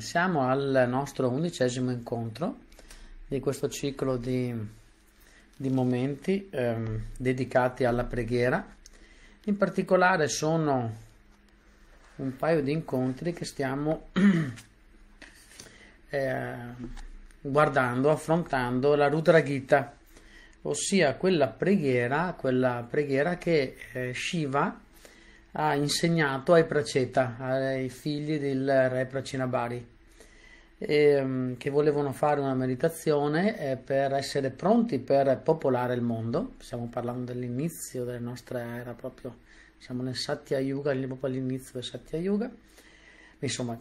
Siamo al nostro undicesimo incontro di questo ciclo di, di momenti eh, dedicati alla preghiera. In particolare sono un paio di incontri che stiamo eh, guardando, affrontando la Rudra Gita, ossia quella preghiera, quella preghiera che eh, Shiva ha insegnato ai Praceta, ai figli del re Pracinabari, e, ehm, che volevano fare una meditazione eh, per essere pronti per popolare il mondo. Stiamo parlando dell'inizio della nostra era, proprio siamo nel Satya Yuga, proprio all'inizio del Satya Yuga. Insomma,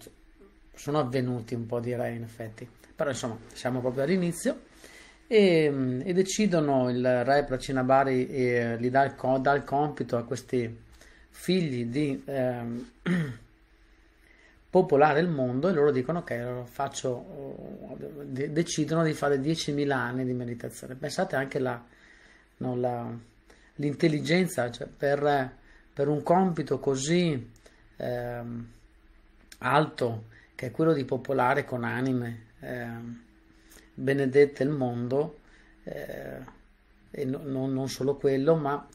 sono avvenuti un po', direi, in effetti, però insomma, siamo proprio all'inizio. E, ehm, e decidono il re Pracinabari e eh, gli dà il, dà il compito a questi figli di eh, popolare il mondo e loro dicono che faccio, oh, de- decidono di fare 10.000 anni di meditazione. Pensate anche la, no, la, l'intelligenza cioè per, per, un compito così eh, alto che è quello di popolare con anime eh, benedette il mondo. Eh, e no, no, non solo quello, ma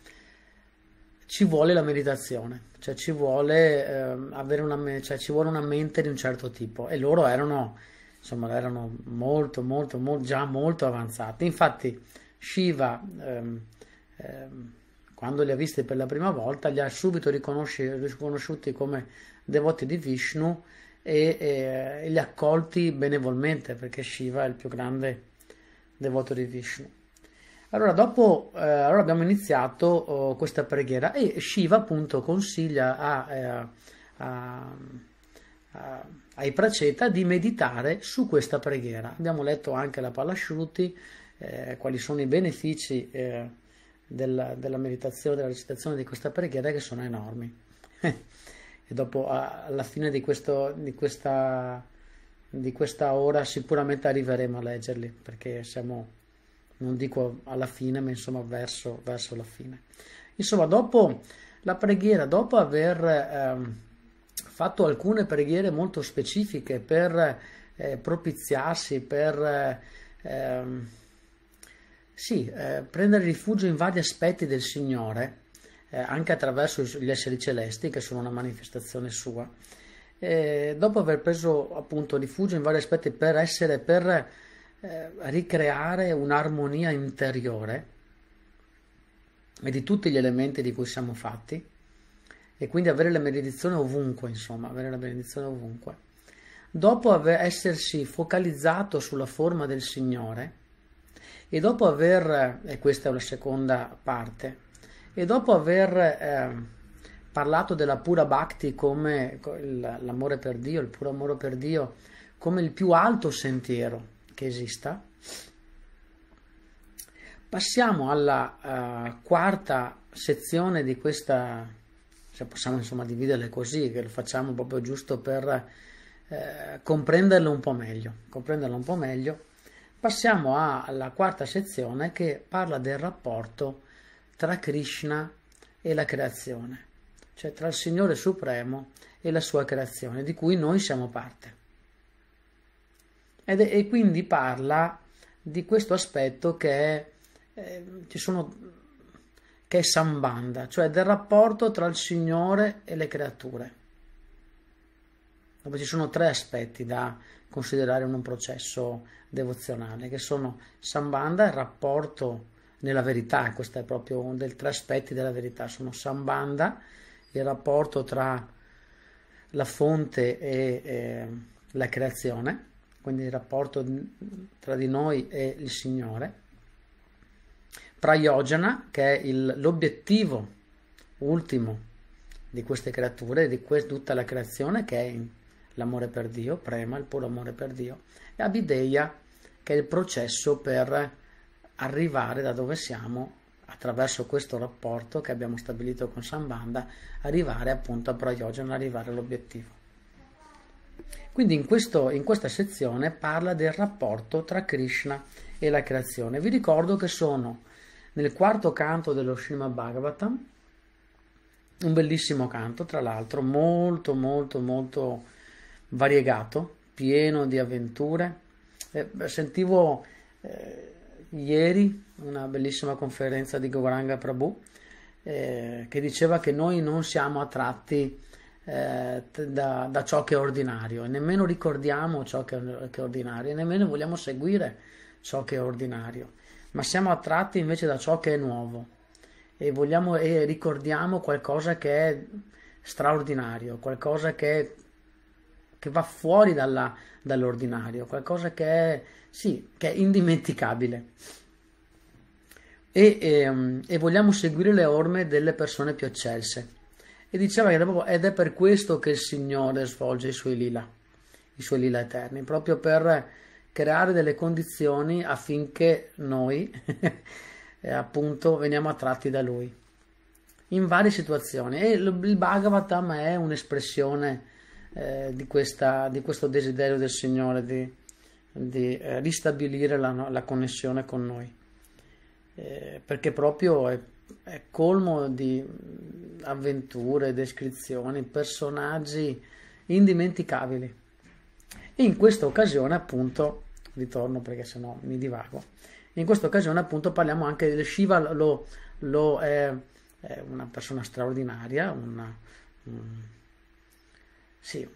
ci vuole la meditazione, cioè ci vuole, eh, avere una, cioè ci vuole una mente di un certo tipo e loro erano, insomma, erano molto, molto, molto, già molto avanzati. Infatti Shiva, ehm, ehm, quando li ha visti per la prima volta, li ha subito riconosciuti come devoti di Vishnu e, e, e li ha accolti benevolmente perché Shiva è il più grande devoto di Vishnu. Allora, dopo eh, allora abbiamo iniziato oh, questa preghiera e Shiva appunto consiglia a, eh, a, a, ai Praceta di meditare su questa preghiera. Abbiamo letto anche la Palasciuti, eh, quali sono i benefici eh, della, della, meditazione, della recitazione di questa preghiera che sono enormi. e dopo alla fine di, questo, di, questa, di questa ora sicuramente arriveremo a leggerli perché siamo non dico alla fine, ma insomma verso, verso la fine. Insomma, dopo la preghiera, dopo aver eh, fatto alcune preghiere molto specifiche per eh, propiziarsi, per ehm, eh, sì, prendere rifugio in vari aspetti del Signore, eh, anche attraverso gli esseri celesti, che sono una manifestazione sua, dopo aver preso appunto rifugio in vari aspetti per essere, per eh, ricreare un'armonia interiore e di tutti gli elementi di cui siamo fatti e quindi avere la benedizione ovunque, insomma, avere la benedizione ovunque. Dopo aver, essersi focalizzato sulla forma del Signore e dopo aver, e questa è la seconda parte, e dopo aver eh, parlato della pura bhakti come l'amore per Dio, il puro amore per Dio, come il più alto sentiero che esista. Passiamo alla uh, quarta sezione di questa, se possiamo insomma dividerle così, che lo facciamo proprio giusto per eh, comprenderlo un po' meglio. Comprenderlo un po' meglio. Passiamo alla quarta sezione che parla del rapporto tra Krishna e la creazione, cioè tra il Signore Supremo e la sua creazione, di cui noi siamo parte. Ed, e quindi parla di questo aspetto che è, eh, ci sono, che è Sambanda, cioè del rapporto tra il Signore e le creature. Dove ci sono tre aspetti da considerare in un processo devozionale, che sono Sambanda, il rapporto nella verità, questo è proprio uno dei tre aspetti della verità, sono Sambanda, il rapporto tra la fonte e, e la creazione, quindi il rapporto tra di noi e il Signore, Prayojana, che è il, l'obiettivo ultimo di queste creature, di quest, tutta la creazione, che è l'amore per Dio, Prema, il puro amore per Dio, e Abideia, che è il processo per arrivare da dove siamo attraverso questo rapporto che abbiamo stabilito con Sambanda, arrivare appunto a Prayojana, arrivare all'obiettivo. Quindi in, questo, in, questa sezione parla del rapporto tra Krishna e la creazione. Vi ricordo che sono nel quarto canto dello Srimad Bhagavatam, un bellissimo canto tra l'altro, molto molto molto variegato, pieno di avventure. Eh, sentivo eh, ieri una bellissima conferenza di Gauranga Prabhu eh, che diceva che noi non siamo attratti eh, da, da, ciò che è ordinario e nemmeno ricordiamo ciò che, che, è ordinario e nemmeno vogliamo seguire ciò che è ordinario, ma siamo attratti invece da ciò che è nuovo e, vogliamo, e ricordiamo qualcosa che è straordinario, qualcosa che, che va fuori dalla, dall'ordinario, qualcosa che è, sì, che è indimenticabile. E, e, ehm, e vogliamo seguire le orme delle persone più eccelse e diceva che era proprio, ed è per questo che il Signore svolge i suoi lila, i suoi lila eterni, proprio per creare delle condizioni affinché noi eh, appunto veniamo attratti da Lui in varie situazioni e il Bhagavatam è un'espressione eh, di, questa, di, questo desiderio del Signore di, di eh, ristabilire la, la, connessione con noi eh, perché proprio è è colmo di mm, avventure, descrizioni, personaggi indimenticabili. In questa occasione, appunto, ritorno perché sennò mi divago. In questa occasione, appunto, parliamo anche di Shiva. Lo, lo è, è, una persona straordinaria, una, un, sì,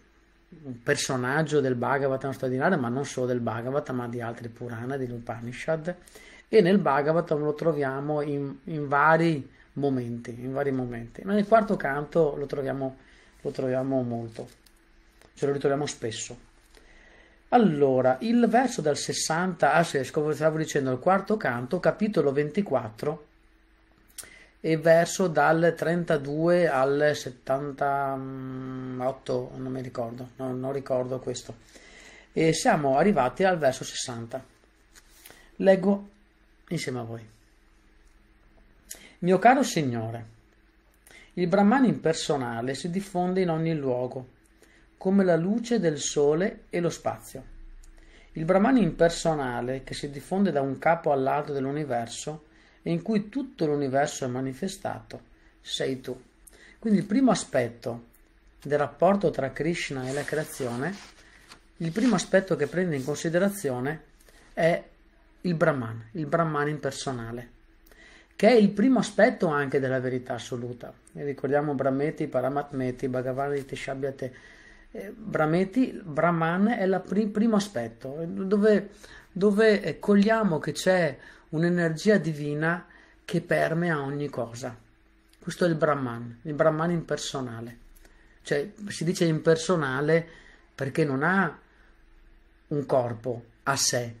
un personaggio del Bhagavatam straordinario, ma non solo del Bhagavatam, ma di altri Purana, dell'Upanishad. Upanishad e nel Bhagavatam lo troviamo in, in, vari, momenti, in vari momenti, ma nel quarto canto lo troviamo, lo troviamo molto, ce lo ritroviamo spesso. Allora, il verso dal 60 a 6, come stavo dicendo, il quarto canto, capitolo 24, e verso dal 32 al 78, non mi ricordo, no, non ricordo questo. E siamo arrivati al verso 60. Leggo insieme a voi. Mio caro Signore, il Brahman impersonale si diffonde in ogni luogo, come la luce del sole e lo spazio. Il Brahman impersonale, che si diffonde da un capo all'altro dell'universo e in cui tutto l'universo è manifestato, sei tu. Quindi il primo aspetto del rapporto tra Krishna e la creazione, il primo aspetto che prende in considerazione è il Brahman, il Brahman impersonale, che è il primo aspetto anche della verità assoluta. E ricordiamo Brahmeti, Paramatmeti, Bhagavan, Tishabhyate. Eh, Brahmeti, Brahman è il pr- primo aspetto, dove, dove eh, cogliamo che c'è un'energia divina che permea ogni cosa. Questo è il Brahman, il Brahman impersonale. Cioè, si dice impersonale perché non ha un corpo a sé,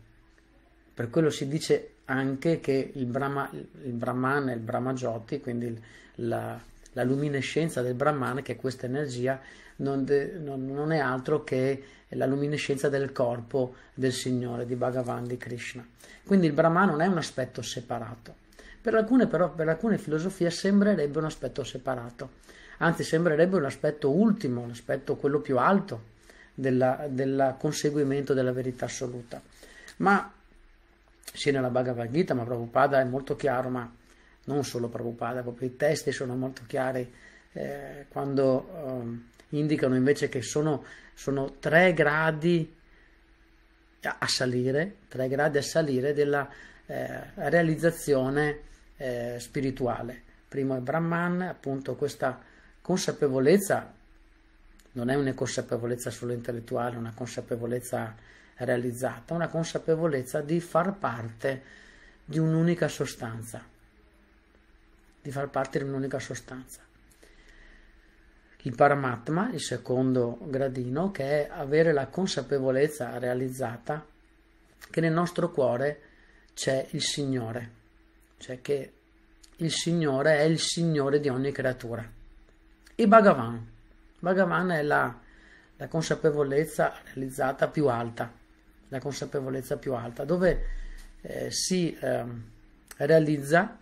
per quello si dice anche che il, Brahma, il Brahman e il Brahmajoti, quindi la, la, luminescenza del Brahman, che è questa energia, non, de, non, non, è altro che la luminescenza del corpo del Signore, di Bhagavan, di Krishna. Quindi il Brahman non è un aspetto separato. Per alcune, però, per alcune filosofie sembrerebbe un aspetto separato, anzi sembrerebbe un aspetto ultimo, un aspetto quello più alto del conseguimento della verità assoluta. Ma sì nella Bhagavad Gita, ma Prabhupada è molto chiaro, ma non solo Prabhupada, proprio i testi sono molto chiari eh, quando eh, indicano invece che sono, sono, tre gradi a salire, tre gradi a salire della eh, realizzazione eh, spirituale. Primo è Brahman, appunto questa consapevolezza non è una consapevolezza solo intellettuale, è una consapevolezza realizzata, una consapevolezza di far parte di un'unica sostanza, di far parte di un'unica sostanza. Il paramatma, il secondo gradino, che è avere la consapevolezza realizzata che nel nostro cuore c'è il Signore, cioè che il Signore è il Signore di ogni creatura. E Bhagavan, Bhagavan è la, la consapevolezza realizzata più alta, la consapevolezza più alta, dove eh, si eh, realizza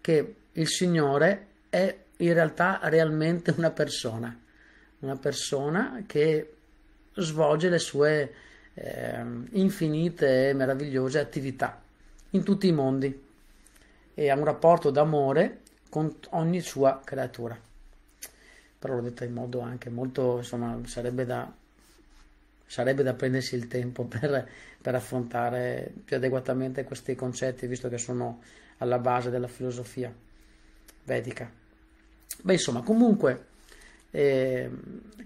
che il Signore è in realtà realmente una persona, una persona che svolge le sue eh, infinite e meravigliose attività in tutti i mondi e ha un rapporto d'amore con ogni sua creatura. Però l'ho detto in modo anche molto, insomma, sarebbe da sarebbe da prendersi il tempo per, per affrontare più adeguatamente questi concetti, visto che sono alla base della filosofia vedica. Beh, insomma, comunque, eh,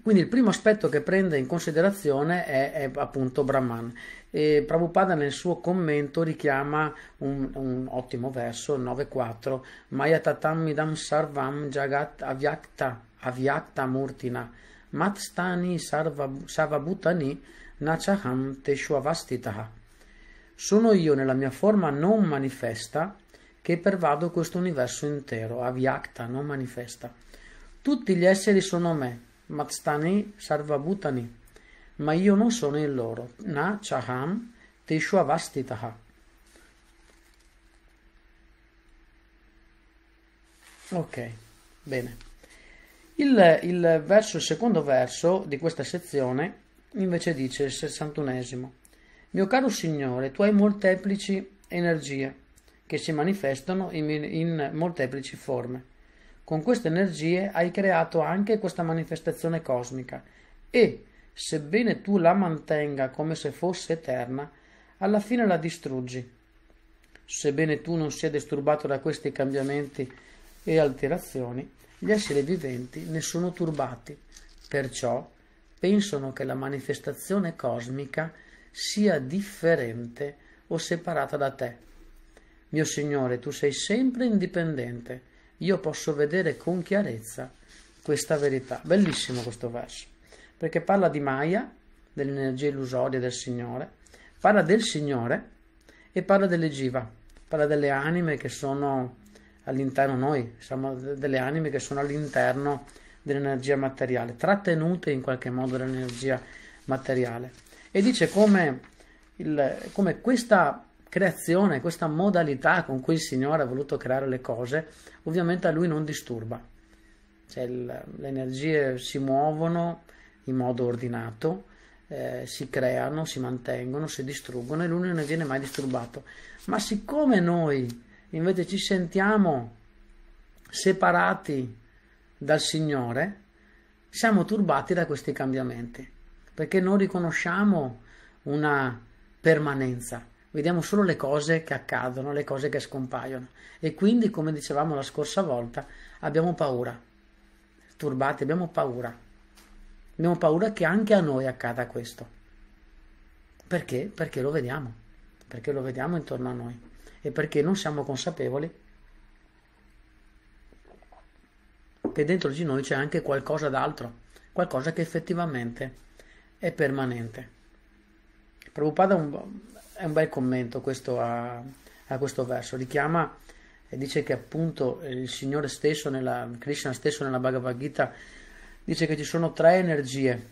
quindi il primo aspetto che prende in considerazione è, è appunto Brahman. E Prabhupada nel suo commento richiama un, un ottimo verso, 9.4, Mayatatamidam sarvam jagat avyakta, avyakta murtina matstani sarvabhutani nachaham Teshuavastitaha. Sono io nella mia forma non manifesta che pervado questo universo intero, avyakta, non manifesta. Tutti gli esseri sono me, matstani sarvabhutani, ma io non sono in loro, Nachaham Teshuavastitaha. Ok, bene. Il, il, verso, il secondo verso di questa sezione invece dice, il 61esimo, Mio caro Signore, tu hai molteplici energie che si manifestano in, in molteplici forme. Con queste energie hai creato anche questa manifestazione cosmica e, sebbene tu la mantenga come se fosse eterna, alla fine la distruggi. Sebbene tu non sia disturbato da questi cambiamenti e alterazioni, gli esseri viventi ne sono turbati, perciò pensano che la manifestazione cosmica sia differente o separata da te. Mio Signore, tu sei sempre indipendente, io posso vedere con chiarezza questa verità. Bellissimo questo verso, perché parla di Maya, dell'energia illusoria del Signore, parla del Signore e parla delle jiva, parla delle anime che sono all'interno noi, siamo delle anime che sono all'interno dell'energia materiale, trattenute in qualche modo dall'energia materiale. E dice come, il, come questa creazione, questa modalità con cui il Signore ha voluto creare le cose, ovviamente a lui non disturba. Cioè il, le energie si muovono in modo ordinato, eh, si creano, si mantengono, si distruggono e lui non viene mai disturbato. Ma siccome noi invece ci sentiamo separati dal Signore, siamo turbati da questi cambiamenti, perché non riconosciamo una permanenza, vediamo solo le cose che accadono, le cose che scompaiono e quindi, come dicevamo la scorsa volta, abbiamo paura, turbati, abbiamo paura, abbiamo paura che anche a noi accada questo. Perché? Perché lo vediamo, perché lo vediamo intorno a noi e perché non siamo consapevoli che dentro di noi c'è anche qualcosa d'altro, qualcosa che effettivamente è permanente. Prabhupada un, è un bel commento questo a, a questo verso, richiama e dice che appunto il Signore stesso, nella, Krishna stesso nella Bhagavad Gita, dice che ci sono tre energie,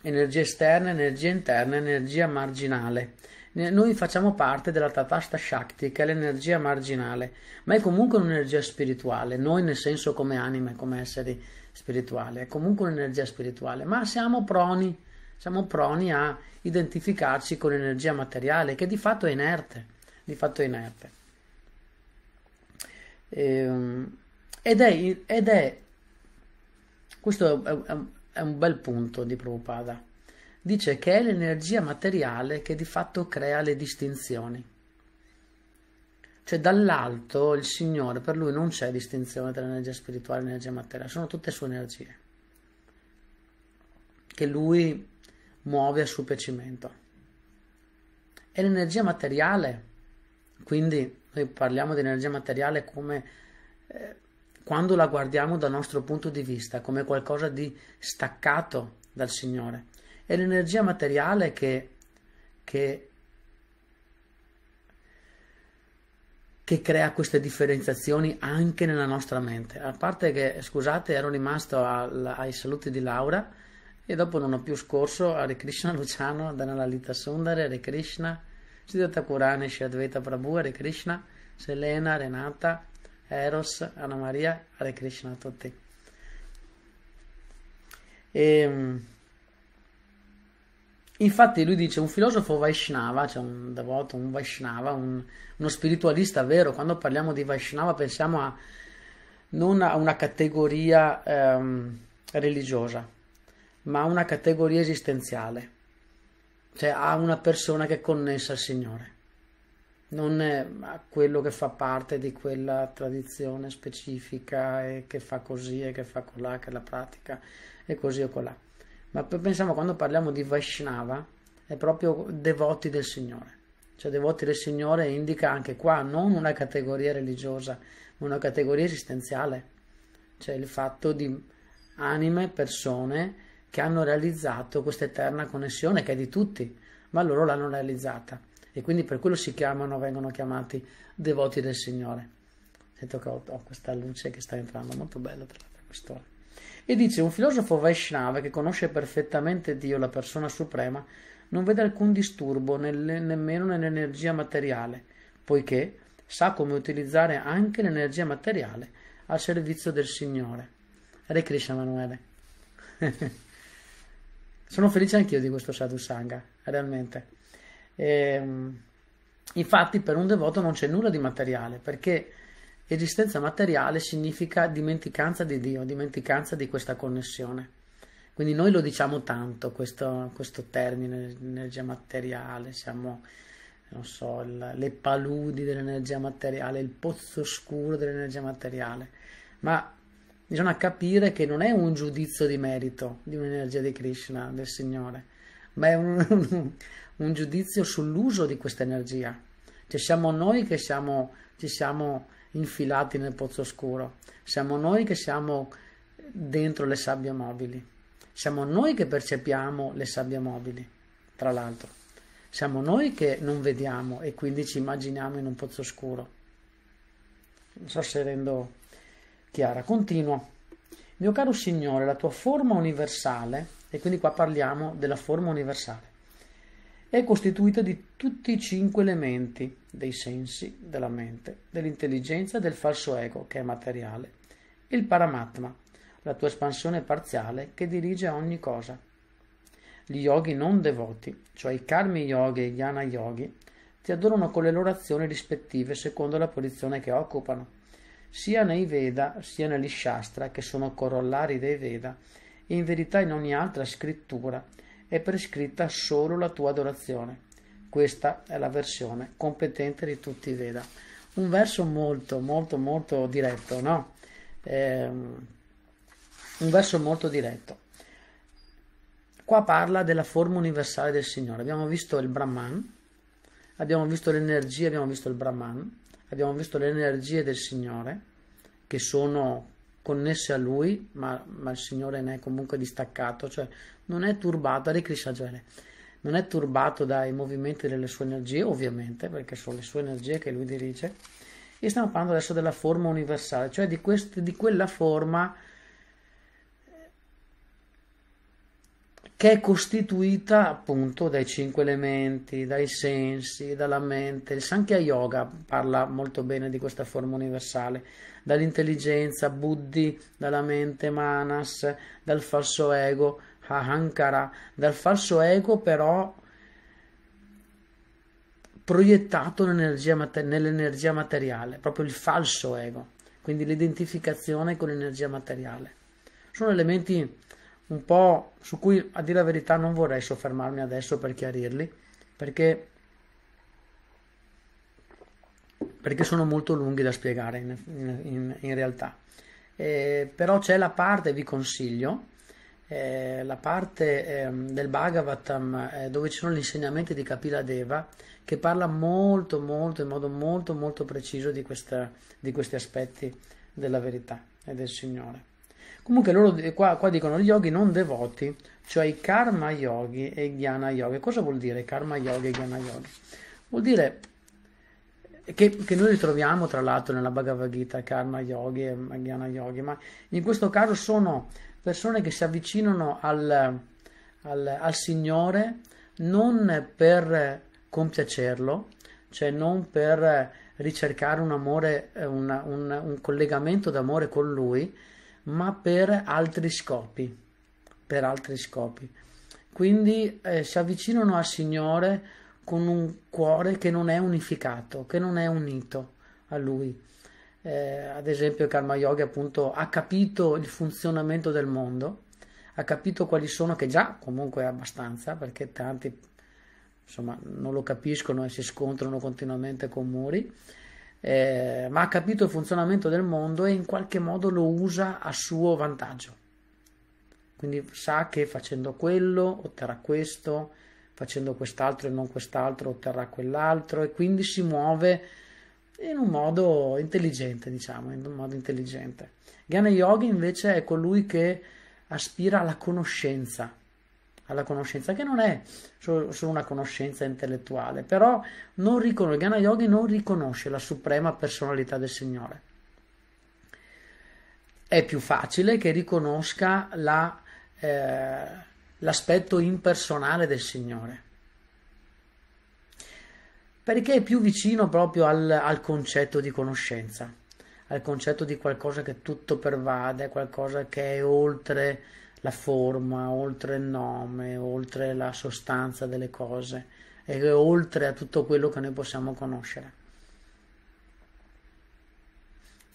energie esterne, energie interne, energia marginale. Noi facciamo parte della Tatasta Shakti, che è l'energia marginale, ma è comunque un'energia spirituale, noi nel senso come anime, come esseri spirituali, è comunque un'energia spirituale, ma siamo proni, siamo proni a identificarci con l'energia materiale, che di fatto è inerte, di fatto è inerte. Ehm, ed, è, ed è, questo è, è un bel punto di Prabhupada dice che è l'energia materiale che di fatto crea le distinzioni. Cioè dall'alto il Signore, per lui non c'è distinzione tra l'energia spirituale e l'energia materiale, sono tutte sue energie, che lui muove a suo piacimento. È l'energia materiale, quindi noi parliamo di energia materiale come... Eh, quando la guardiamo dal nostro punto di vista come qualcosa di staccato dal Signore, è l'energia materiale che, che, che crea queste differenziazioni anche nella nostra mente. A parte che, scusate, ero rimasto al, ai saluti di Laura e dopo non ho più scorso Hare Krishna Luciano, Danalalita Sundare, Hare Krishna, Siddhartha Kurani, Shri Advaita Prabhu, Hare Krishna, Selena, Renata, Eros, Anna Maria, Hare Krishna a tutti. E, ehm, Infatti lui dice, un filosofo Vaishnava, cioè un devoto, un Vaishnava, un, uno spiritualista vero, quando parliamo di Vaishnava pensiamo a, non a una categoria ehm, religiosa, ma a una categoria esistenziale, cioè a una persona che è connessa al Signore, non a quello che fa parte di quella tradizione specifica e che fa così e che fa colà, che la pratica e così o colà ma poi pensiamo quando parliamo di Vaishnava è proprio devoti del Signore. Cioè devoti del Signore indica anche qua non una categoria religiosa, ma una categoria esistenziale. Cioè il fatto di anime, persone che hanno realizzato questa eterna connessione che è di tutti, ma loro l'hanno realizzata e quindi per quello si chiamano, vengono chiamati devoti del Signore. Sento che ho, ho questa luce che sta entrando, molto bello per, per quest'ora e dice un filosofo Vaishnava che conosce perfettamente Dio, la persona suprema, non vede alcun disturbo nel, nemmeno nell'energia materiale, poiché sa come utilizzare anche l'energia materiale al servizio del Signore. Hare Krishna Emanuele. Sono felice anch'io di questo Sadhu Sangha, realmente. E, ehm, infatti per un devoto non c'è nulla di materiale, perché Esistenza materiale significa dimenticanza di Dio, dimenticanza di questa connessione. Quindi noi lo diciamo tanto, questo, questo termine, energia materiale, siamo, non so, il, le paludi dell'energia materiale, il pozzo scuro dell'energia materiale, ma bisogna capire che non è un giudizio di merito di un'energia di Krishna, del Signore, ma è un, un, un giudizio sull'uso di questa energia. Cioè siamo noi che siamo, ci siamo infilati nel pozzo scuro. siamo noi che siamo dentro le sabbie mobili, siamo noi che percepiamo le sabbie mobili, tra l'altro, siamo noi che non vediamo e quindi ci immaginiamo in un pozzo scuro. Non so se rendo chiara, continuo. Mio caro Signore, la tua forma universale, e quindi qua parliamo della forma universale è costituita di tutti i cinque elementi dei sensi, della mente, dell'intelligenza e del falso ego, che è materiale, il paramatma, la tua espansione parziale che dirige ogni cosa. Gli yogi non devoti, cioè i karmi yogi e gli jnana yogi, ti adorano con le loro azioni rispettive secondo la posizione che occupano. Sia nei Veda sia negli Shastra, che sono corollari dei Veda, e in verità in ogni altra scrittura, è prescritta solo la tua adorazione. Questa è la versione competente di tutti i Veda. Un verso molto, molto, molto diretto, no? Eh, un verso molto diretto. Qua parla della forma universale del Signore. Abbiamo visto il Brahman, abbiamo visto l'energia, abbiamo visto il Brahman, abbiamo visto le energie del Signore, che sono connesse a lui, ma, ma il Signore ne è comunque distaccato, cioè non è turbato, non è turbato dai movimenti delle sue energie, ovviamente, perché sono le sue energie che lui dirige. E stiamo parlando adesso della forma universale, cioè di, quest, di quella forma che è costituita appunto dai cinque elementi, dai sensi, dalla mente. Il Sankhya Yoga parla molto bene di questa forma universale dall'intelligenza, buddhi, dalla mente, manas, dal falso ego, ahankara, dal falso ego però proiettato nell'energia, nell'energia materiale, proprio il falso ego, quindi l'identificazione con l'energia materiale. Sono elementi un po' su cui a dire la verità non vorrei soffermarmi adesso per chiarirli, perché perché sono molto lunghi da spiegare in, in, in realtà. Eh, però c'è la parte, vi consiglio, eh, la parte eh, del Bhagavatam eh, dove ci sono gli insegnamenti di Kapila Deva che parla molto, molto, in modo molto, molto preciso di, questa, di questi aspetti della verità e del Signore. Comunque loro eh, qua, qua, dicono gli yogi non devoti, cioè i karma yogi e i jnana yogi. Cosa vuol dire karma yogi e jnana yogi? Vuol dire che, che, noi ritroviamo tra l'altro nella Bhagavad Gita, Karma Yogi e Jnana Yogi, ma in questo caso sono persone che si avvicinano al, al, al Signore non per compiacerlo, cioè non per ricercare un amore, una, un, un collegamento d'amore con Lui, ma per altri scopi, per altri scopi. Quindi eh, si avvicinano al Signore con un cuore che non è unificato, che non è unito a lui. Eh, ad esempio, Karma Yogi appunto ha capito il funzionamento del mondo, ha capito quali sono, che già comunque è abbastanza, perché tanti insomma non lo capiscono e si scontrano continuamente con muri, eh, ma ha capito il funzionamento del mondo e in qualche modo lo usa a suo vantaggio. Quindi sa che facendo quello otterrà questo, facendo quest'altro e non quest'altro otterrà quell'altro e quindi si muove in un modo intelligente, diciamo, in un modo intelligente. Jnana Yogi invece è colui che aspira alla conoscenza, alla conoscenza che non è solo, una conoscenza intellettuale, però non riconosce, Jnana Yogi non riconosce la suprema personalità del Signore. È più facile che riconosca la... Eh, l'aspetto impersonale del Signore. Perché è più vicino proprio al, al concetto di conoscenza, al concetto di qualcosa che tutto pervade, qualcosa che è oltre la forma, oltre il nome, oltre la sostanza delle cose e oltre a tutto quello che noi possiamo conoscere.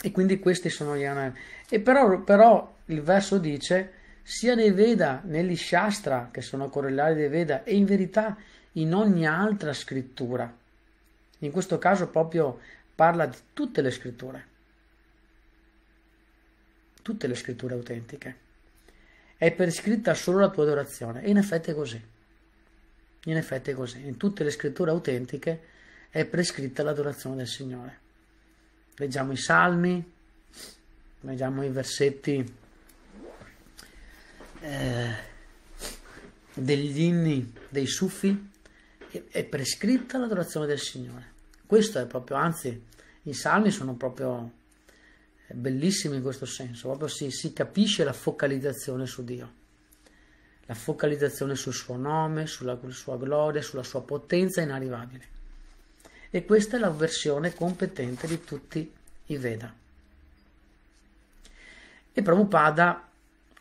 E quindi questi sono gli anelli. E però, però il verso dice sia nei Veda, negli Shastra, che sono correlati dei Veda, e in verità in ogni altra scrittura. In questo caso proprio parla di tutte le scritture, tutte le scritture autentiche. È prescritta solo la tua adorazione, e in effetti è così. In effetti è così, in tutte le scritture autentiche è prescritta l'adorazione del Signore. Leggiamo i salmi, leggiamo i versetti eh, degli inni, dei sufi, è prescritta l'adorazione del Signore. Questo è proprio, anzi, i salmi sono proprio eh, bellissimi in questo senso, proprio si, si capisce la focalizzazione su Dio, la focalizzazione sul suo nome, sulla sua gloria, sulla sua potenza inarrivabile. E questa è la versione competente di tutti i Veda. E Prabhupada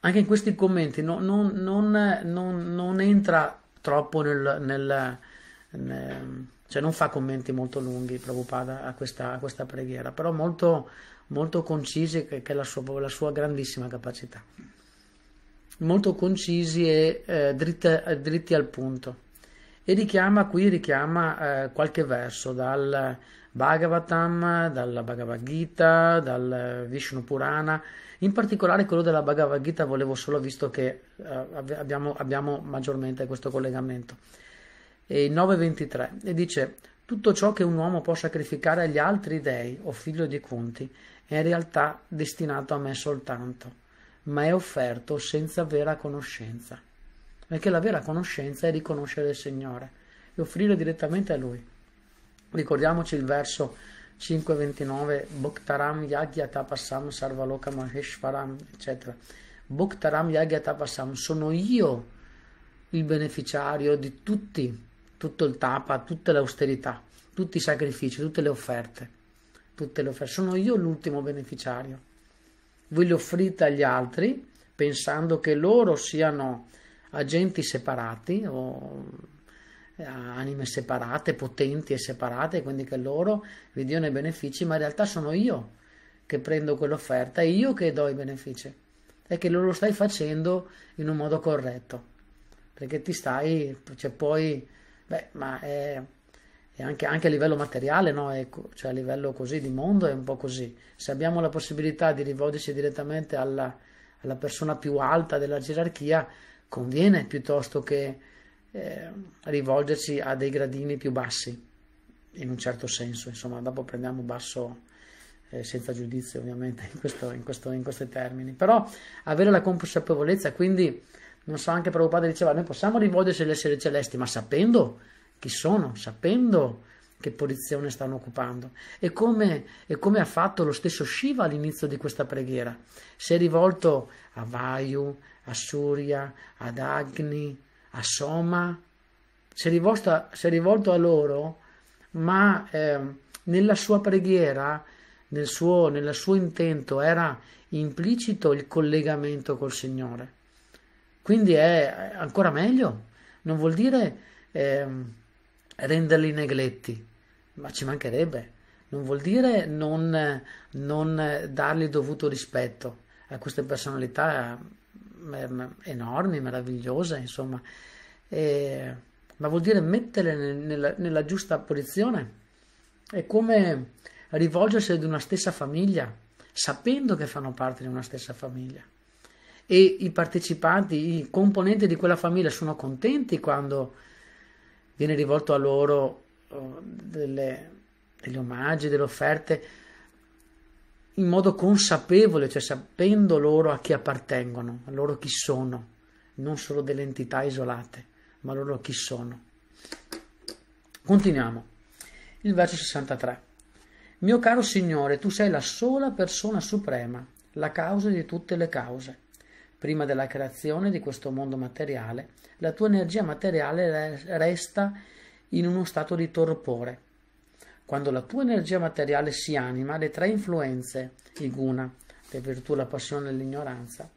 anche in questi commenti no, non, non, non, non, entra troppo nel, nel, nel, cioè non fa commenti molto lunghi Prabhupada a questa, a questa preghiera però molto, molto concisi che, che è la sua, la sua grandissima capacità molto concisi e eh, dritti, dritti, al punto. E richiama qui richiama eh, qualche verso dal Bhagavatam, dalla Bhagavad Gita, dal Vishnu Purana in particolare quello della Bhagavad Gita volevo solo, visto che eh, abbiamo, abbiamo, maggiormente questo collegamento. E il 9.23 e dice tutto ciò che un uomo può sacrificare agli altri dei o figlio di Kunti è in realtà destinato a me soltanto, ma è offerto senza vera conoscenza. Perché la vera conoscenza è riconoscere il Signore e offrire direttamente a Lui. Ricordiamoci il verso 5.29 Bhaktaram Yagya Tapasam Sarvaloka Maheshwaram eccetera Bhaktaram Yagya Tapasam sono io il beneficiario di tutti tutto il tapa, tutta l'austerità tutti i sacrifici, tutte le offerte tutte le offerte sono io l'ultimo beneficiario voi le offrite agli altri pensando che loro siano agenti separati o eh, anime separate, potenti e separate, quindi che loro vi diano i benefici, ma in realtà sono io che prendo quell'offerta è io che do i benefici. È che lo stai facendo in un modo corretto, perché ti stai, cioè poi, beh, ma è, è anche, anche, a livello materiale, no? È, cioè a livello così di mondo è un po' così. Se abbiamo la possibilità di rivolgerci direttamente alla, alla persona più alta della gerarchia, conviene piuttosto che eh, rivolgerci a dei gradini più bassi, in un certo senso, insomma, dopo prendiamo basso eh, senza giudizio ovviamente in, questo, in, questo, in, questi termini, però avere la consapevolezza, quindi non so, anche Prabhupada diceva, noi possiamo rivolgersi agli esseri celesti, ma sapendo chi sono, sapendo che posizione stanno occupando e come, e come, ha fatto lo stesso Shiva all'inizio di questa preghiera. Si è rivolto a Vayu, a Surya, ad Agni, a Soma, si è, rivolto, si è rivolto a loro, ma eh, nella sua preghiera, nel suo, nel suo intento era implicito il collegamento col Signore. Quindi è ancora meglio, non vuol dire eh, renderli negletti, ma ci mancherebbe, non vuol dire non, non dargli dovuto rispetto a queste personalità enormi, meravigliose, insomma, e, ma vuol dire metterle nella, nella giusta posizione. È come rivolgersi ad una stessa famiglia, sapendo che fanno parte di una stessa famiglia. E i partecipanti, i componenti di quella famiglia sono contenti quando viene rivolto a loro oh, delle, degli omaggi, delle offerte in modo consapevole, cioè sapendo loro a chi appartengono, a loro chi sono, non solo delle entità isolate, ma loro chi sono. Continuiamo. Il verso 63. Mio caro Signore, tu sei la sola persona suprema, la causa di tutte le cause. Prima della creazione di questo mondo materiale, la tua energia materiale resta in uno stato di torpore quando la tua energia materiale si anima, le tre influenze, il guna, le virtù, la passione e l'ignoranza,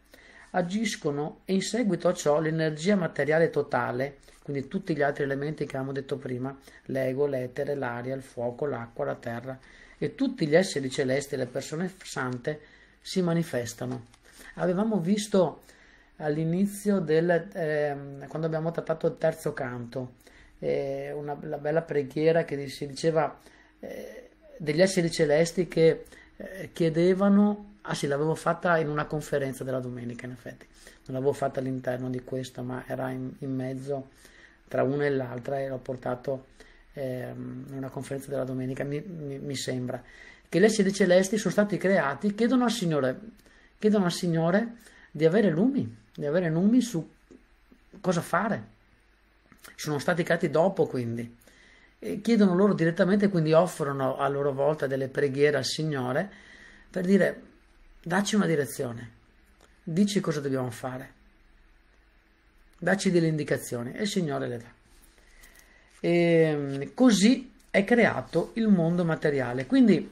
agiscono e in seguito a ciò l'energia materiale totale, quindi tutti gli altri elementi che abbiamo detto prima, l'ego, l'etere, l'aria, il fuoco, l'acqua, la terra e tutti gli esseri celesti e le persone sante si manifestano. Avevamo visto all'inizio del, eh, quando abbiamo trattato il terzo canto, eh, una, la bella preghiera che si diceva eh, degli esseri celesti che eh, chiedevano, ah sì, l'avevo fatta in una conferenza della domenica in effetti, non l'avevo fatta all'interno di questa, ma era in, in mezzo tra una e l'altra e l'ho portato eh, in una conferenza della domenica, mi, mi, mi sembra, che gli esseri celesti sono stati creati, chiedono al Signore, chiedono al Signore di avere lumi, di avere lumi su cosa fare. Sono stati creati dopo quindi e chiedono loro direttamente, quindi offrono a loro volta delle preghiere al Signore per dire dacci una direzione, dici cosa dobbiamo fare, dacci delle indicazioni e il Signore le dà. E ehm, così è creato il mondo materiale. Quindi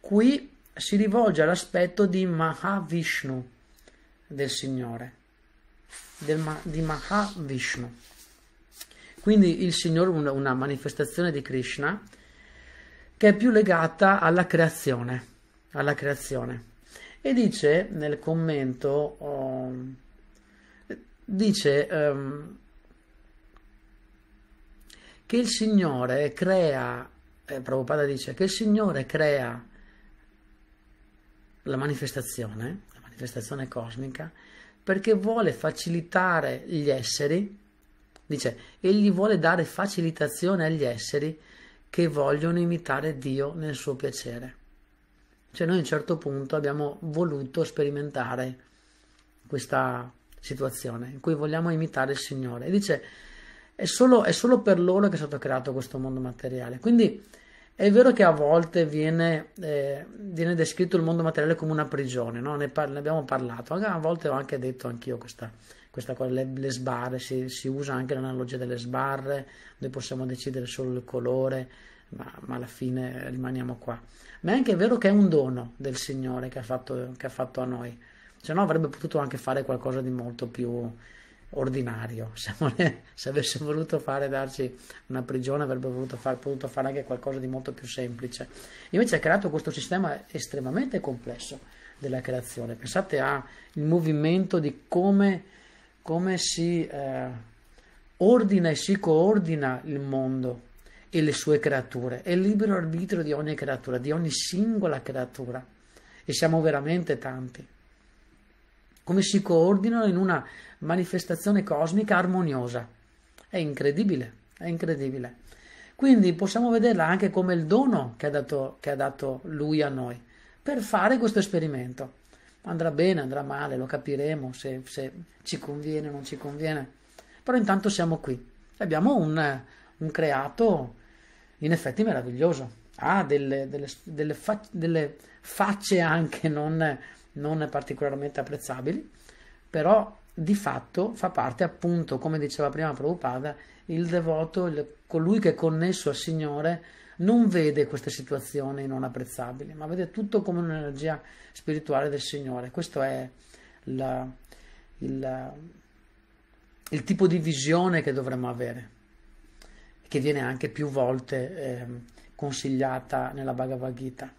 qui si rivolge all'aspetto di Mahavishnu del Signore, del, di Mahavishnu. Quindi il Signore, una, una manifestazione di Krishna che è più legata alla creazione, alla creazione. E dice nel commento, oh, dice um, che il Signore crea, eh, Prabhupada dice che il Signore crea la manifestazione, la manifestazione cosmica, perché vuole facilitare gli esseri Dice, egli vuole dare facilitazione agli esseri che vogliono imitare Dio nel suo piacere. Cioè noi a un certo punto abbiamo voluto sperimentare questa situazione in cui vogliamo imitare il Signore. E dice, è solo, è solo per loro che è stato creato questo mondo materiale. Quindi è vero che a volte viene, eh, viene descritto il mondo materiale come una prigione, no? ne, par- ne abbiamo parlato, a volte ho anche detto anch'io questa questa cosa, le, le sbarre, si, si, usa anche l'analogia delle sbarre, noi possiamo decidere solo il colore, ma, ma, alla fine rimaniamo qua. Ma è anche vero che è un dono del Signore che ha fatto, che ha fatto a noi, se no avrebbe potuto anche fare qualcosa di molto più ordinario. Se, vole, se, avesse voluto fare darci una prigione, avrebbe far, potuto fare anche qualcosa di molto più semplice. Invece ha creato questo sistema estremamente complesso della creazione. Pensate al movimento di come come si eh, ordina e si coordina il mondo e le sue creature, è il libero arbitrio di ogni creatura, di ogni singola creatura, e siamo veramente tanti, come si coordinano in una manifestazione cosmica armoniosa. È incredibile, è incredibile. Quindi possiamo vederla anche come il dono che ha dato, che ha dato lui a noi per fare questo esperimento andrà bene, andrà male, lo capiremo se, se ci conviene o non ci conviene. Però intanto siamo qui. Abbiamo un, un creato in effetti meraviglioso. Ha delle, delle, delle, fac, delle, facce anche non, non particolarmente apprezzabili, però di fatto fa parte appunto, come diceva prima Prabhupada, il devoto, il, colui che è connesso al Signore non vede queste situazioni non apprezzabili, ma vede tutto come un'energia spirituale del Signore. Questo è la, il, il, tipo di visione che dovremmo avere, che viene anche più volte eh, consigliata nella Bhagavad Gita.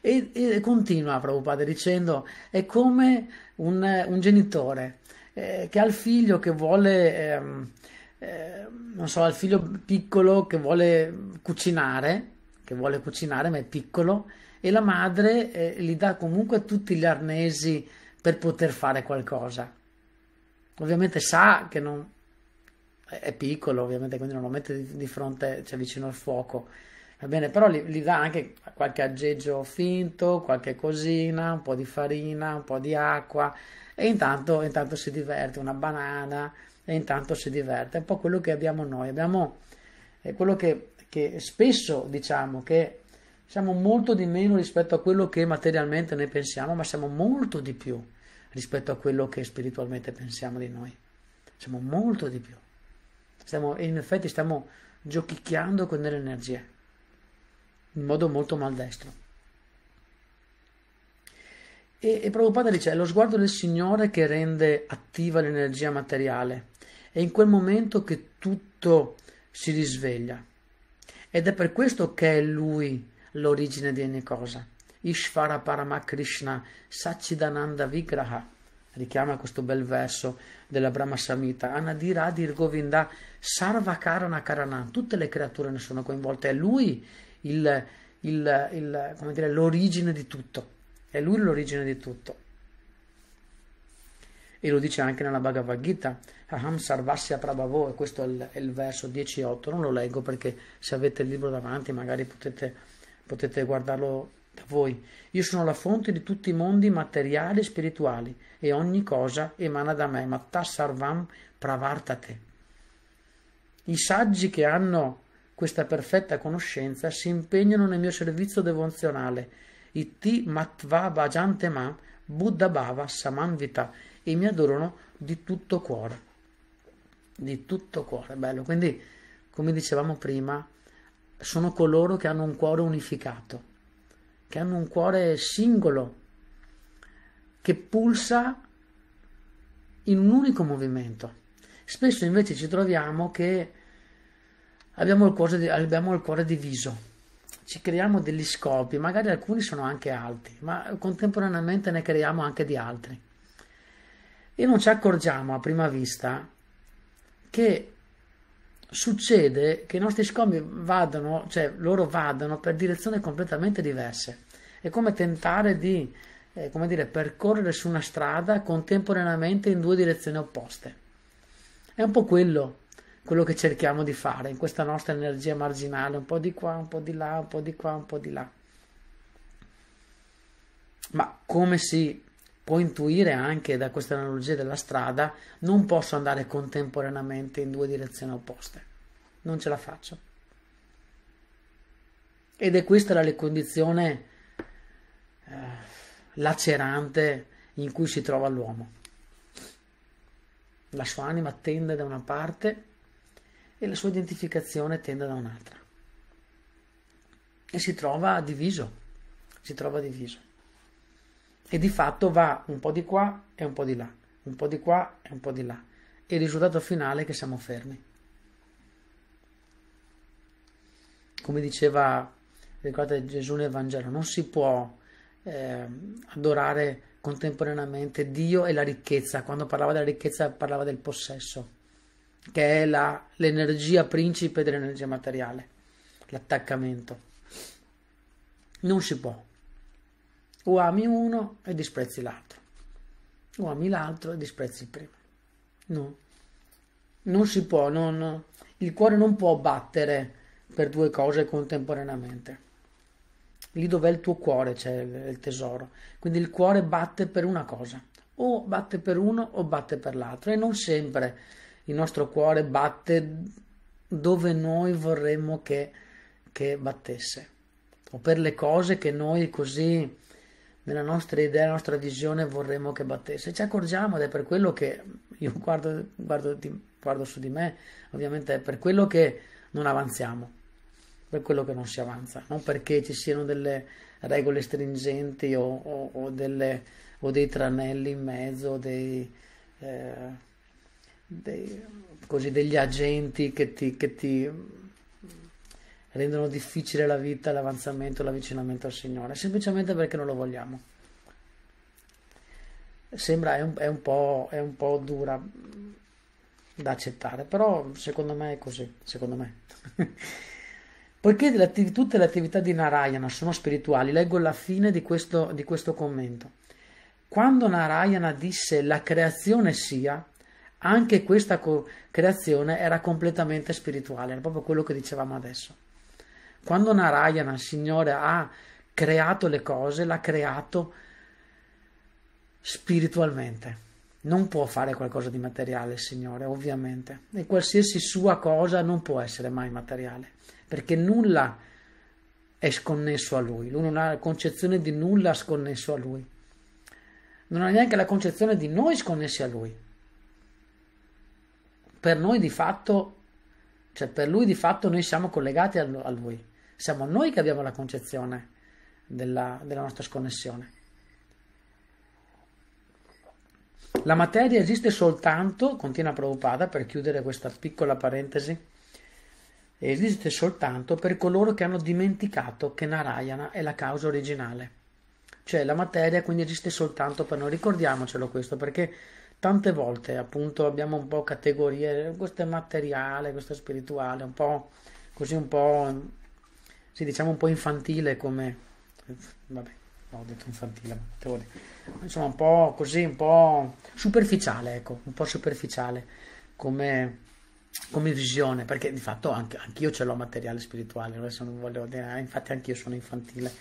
E, e continua Prabhupada dicendo, è come un, un genitore eh, che ha il figlio che vuole... Eh, Ehm, non so, al figlio piccolo che vuole cucinare, che vuole cucinare ma è piccolo, e la madre eh, gli dà comunque tutti gli arnesi per poter fare qualcosa. Ovviamente sa che non, è piccolo, ovviamente, quindi non lo mette di, di fronte, cioè vicino al fuoco. Va bene, però gli, gli dà anche qualche aggeggio finto, qualche cosina, un po' di farina, un po' di acqua e intanto, intanto si diverte, una banana, e intanto si diverte. È un po' quello che abbiamo noi, abbiamo, è quello che, che spesso diciamo che siamo molto di meno rispetto a quello che materialmente noi pensiamo, ma siamo molto di più rispetto a quello che spiritualmente pensiamo di noi. Siamo molto di più. Stiamo, in effetti stiamo giochicchiando con delle energie, in modo molto maldestro. E, e Prabhupada dice, è lo sguardo del Signore che rende attiva l'energia materiale è in quel momento che tutto si risveglia. Ed è per questo che è lui l'origine di ogni cosa. Ishvara Paramakrishna Sachidananda Vigraha richiama questo bel verso della Brahma Samhita Anadir Adir Govinda Sarva Karana Karana tutte le creature ne sono coinvolte è lui il, il, il, dire, l'origine di tutto è lui l'origine di tutto e lo dice anche nella Bhagavad Gita Aham Sarvasya Prabhavo, e questo è il, è il verso 18, non lo leggo perché se avete il libro davanti magari potete, potete guardarlo da voi. Io sono la fonte di tutti i mondi materiali e spirituali e ogni cosa emana da me, Matta Sarvam Pravartate. I saggi che hanno questa perfetta conoscenza si impegnano nel mio servizio devozionale. Itti matva bhajante Buddha bhava samanvita e mi adorano di tutto cuore di tutto cuore, bello. Quindi, come dicevamo prima, sono coloro che hanno un cuore unificato, che hanno un cuore singolo, che pulsa in un unico movimento. Spesso invece ci troviamo che abbiamo il cuore, abbiamo il cuore diviso, ci creiamo degli scopi, magari alcuni sono anche alti, ma contemporaneamente ne creiamo anche di altri. E non ci accorgiamo a prima vista che succede che i nostri scambi vadano, cioè loro vadano per direzioni completamente diverse. È come tentare di, eh, come dire, percorrere su una strada contemporaneamente in due direzioni opposte. È un po' quello, quello che cerchiamo di fare in questa nostra energia marginale, un po' di qua, un po' di là, un po' di qua, un po' di là. Ma come si può intuire anche da questa analogia della strada, non posso andare contemporaneamente in due direzioni opposte. Non ce la faccio. Ed è questa la condizione eh, lacerante in cui si trova l'uomo. La sua anima tende da una parte e la sua identificazione tende da un'altra. E si trova diviso, si trova diviso e di fatto va un po' di qua e un po' di là, un po' di qua e un po' di là. E il risultato finale è che siamo fermi. Come diceva, ricordate Gesù nel Vangelo, non si può eh, adorare contemporaneamente Dio e la ricchezza. Quando parlava della ricchezza parlava del possesso, che è la, l'energia principe dell'energia materiale, l'attaccamento. Non si può, o ami uno e disprezzi l'altro. O ami l'altro e disprezzi il primo. No. Non si può, non, il cuore non può battere per due cose contemporaneamente. Lì dov'è il tuo cuore c'è il tesoro. Quindi il cuore batte per una cosa. O batte per uno o batte per l'altro. E non sempre il nostro cuore batte dove noi vorremmo che, che battesse o per le cose che noi così nella nostra idea, nella nostra visione vorremmo che battesse. Ci accorgiamo ed è per quello che io guardo, guardo, di, guardo su di me, ovviamente è per quello che non avanziamo, per quello che non si avanza, non perché ci siano delle regole stringenti o, o, o, delle, o dei tranelli in mezzo, dei, eh, dei, così, degli agenti che ti, che ti rendono difficile la vita, l'avanzamento, l'avvicinamento al Signore, semplicemente perché non lo vogliamo. Sembra è un, è un, po', è un po' dura da accettare, però secondo me è così, secondo me. Poiché tutte le attività di Narayana sono spirituali, leggo la fine di questo, di questo commento. Quando Narayana disse la creazione sia, anche questa creazione era completamente spirituale, era proprio quello che dicevamo adesso. Quando Narayana, il Signore, ha creato le cose, l'ha creato spiritualmente. Non può fare qualcosa di materiale il Signore, ovviamente. E qualsiasi sua cosa non può essere mai materiale, perché nulla è sconnesso a Lui. Lui non ha la concezione di nulla sconnesso a Lui. Non ha neanche la concezione di noi sconnessi a Lui. Per noi di fatto, cioè per Lui di fatto noi siamo collegati a Lui. Siamo noi che abbiamo la concezione della, della nostra sconnessione. La materia esiste soltanto, continua Prabhupada per chiudere questa piccola parentesi, esiste soltanto per coloro che hanno dimenticato che Narayana è la causa originale. Cioè la materia quindi esiste soltanto per noi, ricordiamocelo questo perché tante volte appunto abbiamo un po' categorie, eh, questo è materiale, questo è spirituale, un po' così un po' sì, diciamo un po' infantile come... vabbè, no, ho detto infantile, ma devo dire. insomma un po' così, un po' superficiale, ecco, un po' superficiale come, come visione, perché di fatto anche, anch'io ce l'ho materiale spirituale, adesso non voglio dire, eh, infatti anch'io sono infantile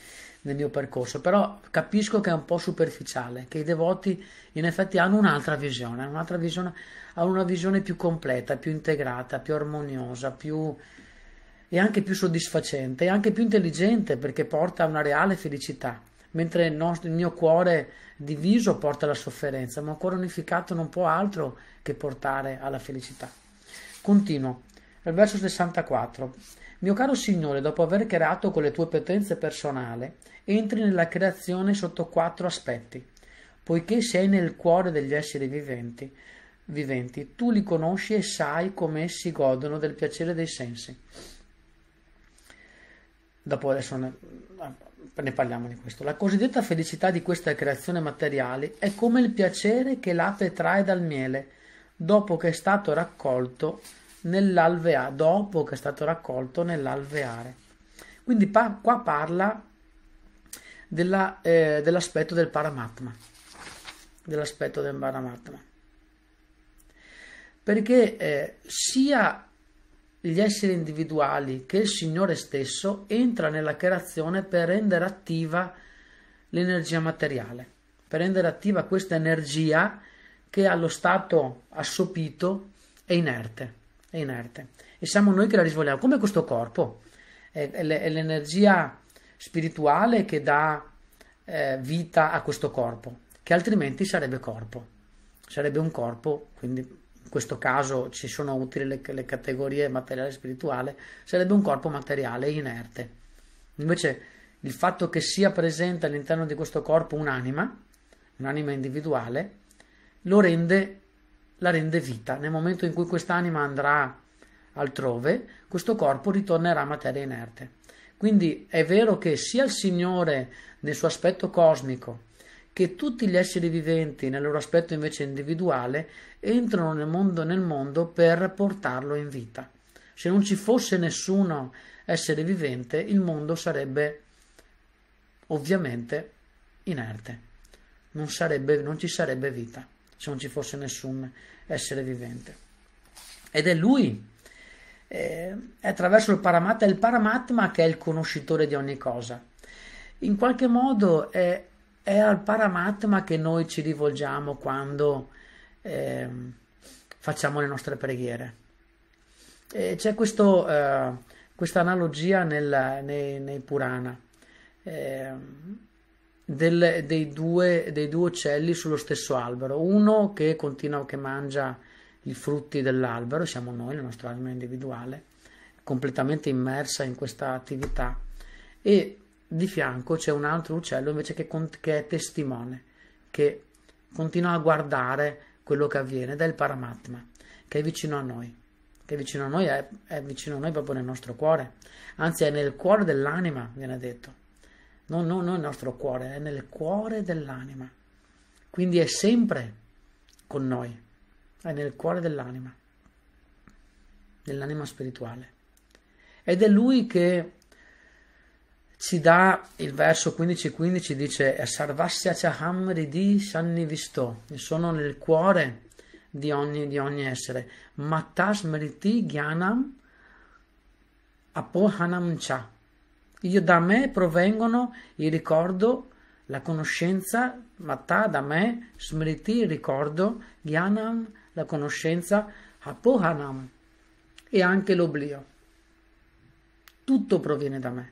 nel mio percorso, però capisco che è un po' superficiale, che i devoti in effetti hanno un'altra visione, un'altra visione, hanno una visione più completa, più integrata, più armoniosa, più è anche più soddisfacente, è anche più intelligente perché porta a una reale felicità, mentre il, nostro, il mio cuore diviso porta alla sofferenza, ma un cuore unificato non può altro che portare alla felicità. Continuo, al verso 64. Mio caro Signore, dopo aver creato con le tue potenze personali, entri nella creazione sotto quattro aspetti, poiché sei nel cuore degli esseri viventi, viventi tu li conosci e sai come essi godono del piacere dei sensi dopo adesso ne, ne parliamo di questo. La cosiddetta felicità di questa creazione materiale è come il piacere che l'ape trae dal miele dopo che è stato raccolto nell'alveare, dopo che è stato raccolto nell'alveare. Quindi pa- qua parla della, eh, dell'aspetto del paramatma, dell'aspetto del paramatma. Perché eh, sia gli esseri individuali che il Signore stesso entra nella creazione per rendere attiva l'energia materiale, per rendere attiva questa energia che allo stato assopito è inerte, è inerte. E siamo noi che la risvegliamo, come questo corpo. È, l'energia spirituale che dà eh, vita a questo corpo, che altrimenti sarebbe corpo, sarebbe un corpo, quindi in questo caso ci sono utili le, le categorie materiale e spirituale, sarebbe un corpo materiale inerte. Invece il fatto che sia presente all'interno di questo corpo un'anima, un'anima individuale, lo rende, la rende vita. Nel momento in cui quest'anima andrà altrove, questo corpo ritornerà materia inerte. Quindi è vero che sia il Signore nel suo aspetto cosmico, che tutti gli esseri viventi nel loro aspetto invece individuale entrano nel mondo, nel mondo per portarlo in vita. Se non ci fosse nessuno essere vivente, il mondo sarebbe ovviamente inerte. Non, sarebbe, non ci sarebbe vita se non ci fosse nessun essere vivente. Ed è lui, eh, è attraverso il Paramatma, è il Paramatma che è il conoscitore di ogni cosa. In qualche modo è è al Paramatma che noi ci rivolgiamo quando eh, facciamo le nostre preghiere. E c'è questo, eh, questa analogia nel, nei, nei, Purana eh, del, dei, due, dei, due, uccelli sullo stesso albero, uno che continua che mangia i frutti dell'albero, siamo noi, la nostra anima individuale, completamente immersa in questa attività, e di fianco c'è un altro uccello invece che, che, è testimone, che continua a guardare quello che avviene, ed è il Paramatma, che è vicino a noi, che è vicino a noi, è, è vicino a noi proprio nel nostro cuore, anzi è nel cuore dell'anima, viene detto, non, non, non il nostro cuore, è nel cuore dell'anima, quindi è sempre con noi, è nel cuore dell'anima, dell'anima spirituale. Ed è lui che ci dà il verso 15:15 dice Sarvasya Chaham Ridi Sannivisto sono nel cuore di ogni, di ogni essere Matas Meriti Gyanam Apohanam Cha io da me provengono il ricordo la conoscenza Matta da me Smriti il ricordo Gyanam la conoscenza Apohanam e anche l'oblio tutto proviene da me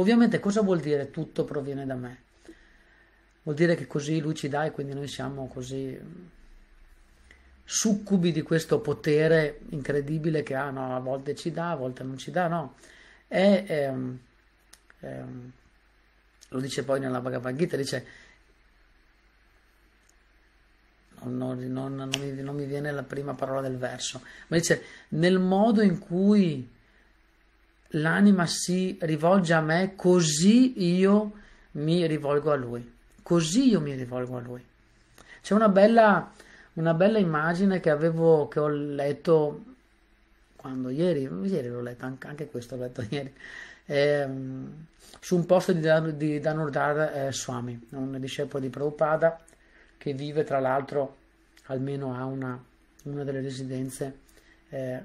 Ovviamente cosa vuol dire tutto proviene da me? Vuol dire che così lui ci dà e quindi noi siamo così mm, succubi di questo potere incredibile che ah, no, a volte ci dà, a volte non ci dà, no. È, è, ehm, è, ehm, lo dice poi nella Bhagavad Gita, dice non, non, non, mi, non, mi, viene la prima parola del verso, ma dice nel modo in cui l'anima si rivolge a me, così io mi rivolgo a lui. Così io mi rivolgo a lui. C'è una bella, una bella immagine che avevo, che ho letto quando ieri, ieri l'ho letta, anche questo l'ho letto ieri, eh, su un posto di, di Danurdar eh, Swami, un discepolo di Prabhupada che vive tra l'altro, almeno a una, una delle residenze eh,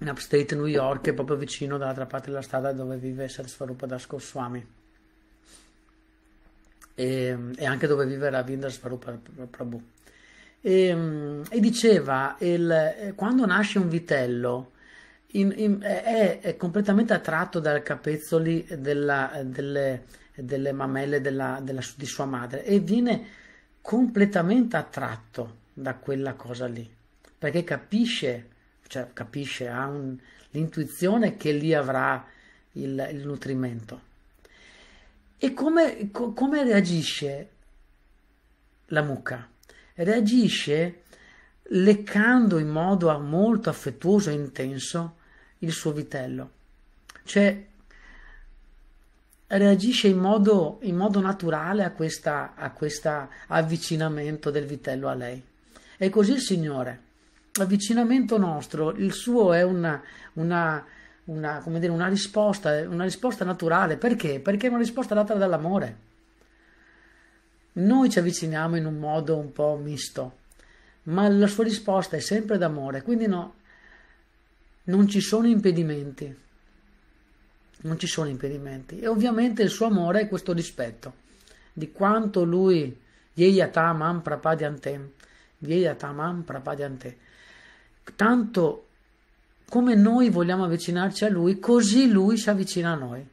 in upstate New York, proprio vicino dall'altra parte della strada dove vive Sarasvarupada Goswami e, e anche dove vive Ravindra Svarupa Prabhu. E, ehm, e diceva, il, eh, quando nasce un vitello in, in, è, è, completamente attratto dai capezzoli della, delle, delle, mammelle della, della, di sua madre e viene completamente attratto da quella cosa lì, perché capisce cioè, capisce, ha un, l'intuizione che lì avrà il, il nutrimento. E come, co, come reagisce la mucca? Reagisce leccando in modo molto affettuoso e intenso il suo vitello. Cioè, reagisce in modo, in modo naturale a questo avvicinamento del vitello a lei. E così il Signore avvicinamento nostro, il suo è una, una, una, dire, una, risposta, una risposta naturale. Perché? Perché è una risposta data dall'amore. Noi ci avviciniamo in un modo un po' misto, ma la sua risposta è sempre d'amore, quindi no, non ci sono impedimenti. Non ci sono impedimenti. E ovviamente il suo amore è questo rispetto di quanto lui, Yeyatamam Prapadyante, Yeyatamam Prapadyante, tanto come noi vogliamo avvicinarci a Lui, così Lui si avvicina a noi.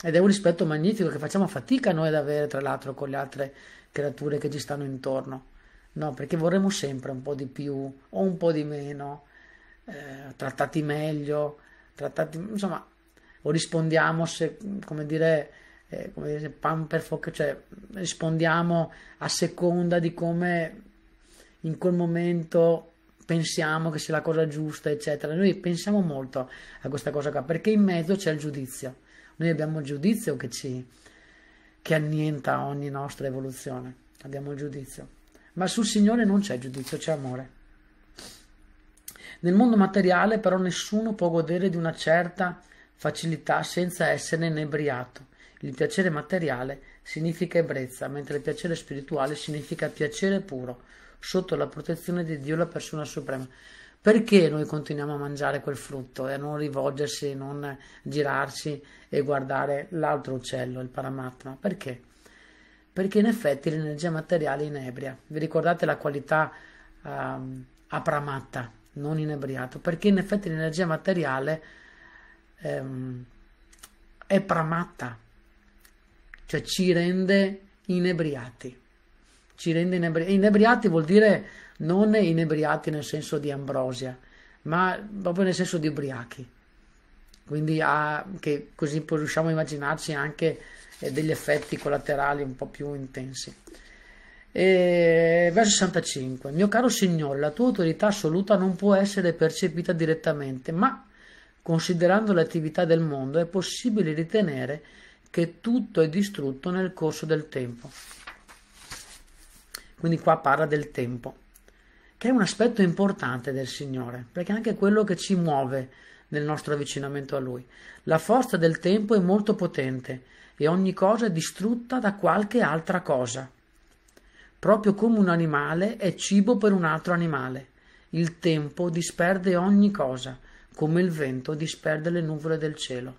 Ed è un rispetto magnifico che facciamo fatica noi ad avere, tra l'altro, con le altre creature che ci stanno intorno. No, perché vorremmo sempre un po' di più o un po' di meno, eh, trattati meglio, trattati, insomma, o rispondiamo se, come dire, eh, come dire, pan per fuoco, cioè rispondiamo a seconda di come in quel momento pensiamo che sia la cosa giusta, eccetera. Noi pensiamo molto a questa cosa qua, perché in mezzo c'è il giudizio. Noi abbiamo il giudizio che ci che annienta ogni nostra evoluzione. Abbiamo il giudizio. Ma sul Signore non c'è giudizio, c'è amore. Nel mondo materiale però nessuno può godere di una certa facilità senza essere inebriato. Il piacere materiale significa ebbrezza, mentre il piacere spirituale significa piacere puro sotto la protezione di Dio, la persona suprema. Perché noi continuiamo a mangiare quel frutto e a non rivolgersi, non girarci e guardare l'altro uccello, il Paramatma? Perché? Perché in effetti l'energia materiale inebria. Vi ricordate la qualità um, apramatta, non inebriato? Perché in effetti l'energia materiale um, è pramatta, cioè ci rende inebriati ci rende inebriati. Inebriati vuol dire non inebriati nel senso di ambrosia, ma proprio nel senso di ubriachi. Quindi ha, che così riusciamo a immaginarci anche eh, degli effetti collaterali un po' più intensi. E verso 65. Mio caro Signore, la tua autorità assoluta non può essere percepita direttamente, ma considerando l'attività del mondo è possibile ritenere che tutto è distrutto nel corso del tempo. Quindi qua parla del tempo, che è un aspetto importante del Signore, perché è anche quello che ci muove nel nostro avvicinamento a Lui. La forza del tempo è molto potente e ogni cosa è distrutta da qualche altra cosa. Proprio come un animale è cibo per un altro animale. Il tempo disperde ogni cosa, come il vento disperde le nuvole del cielo.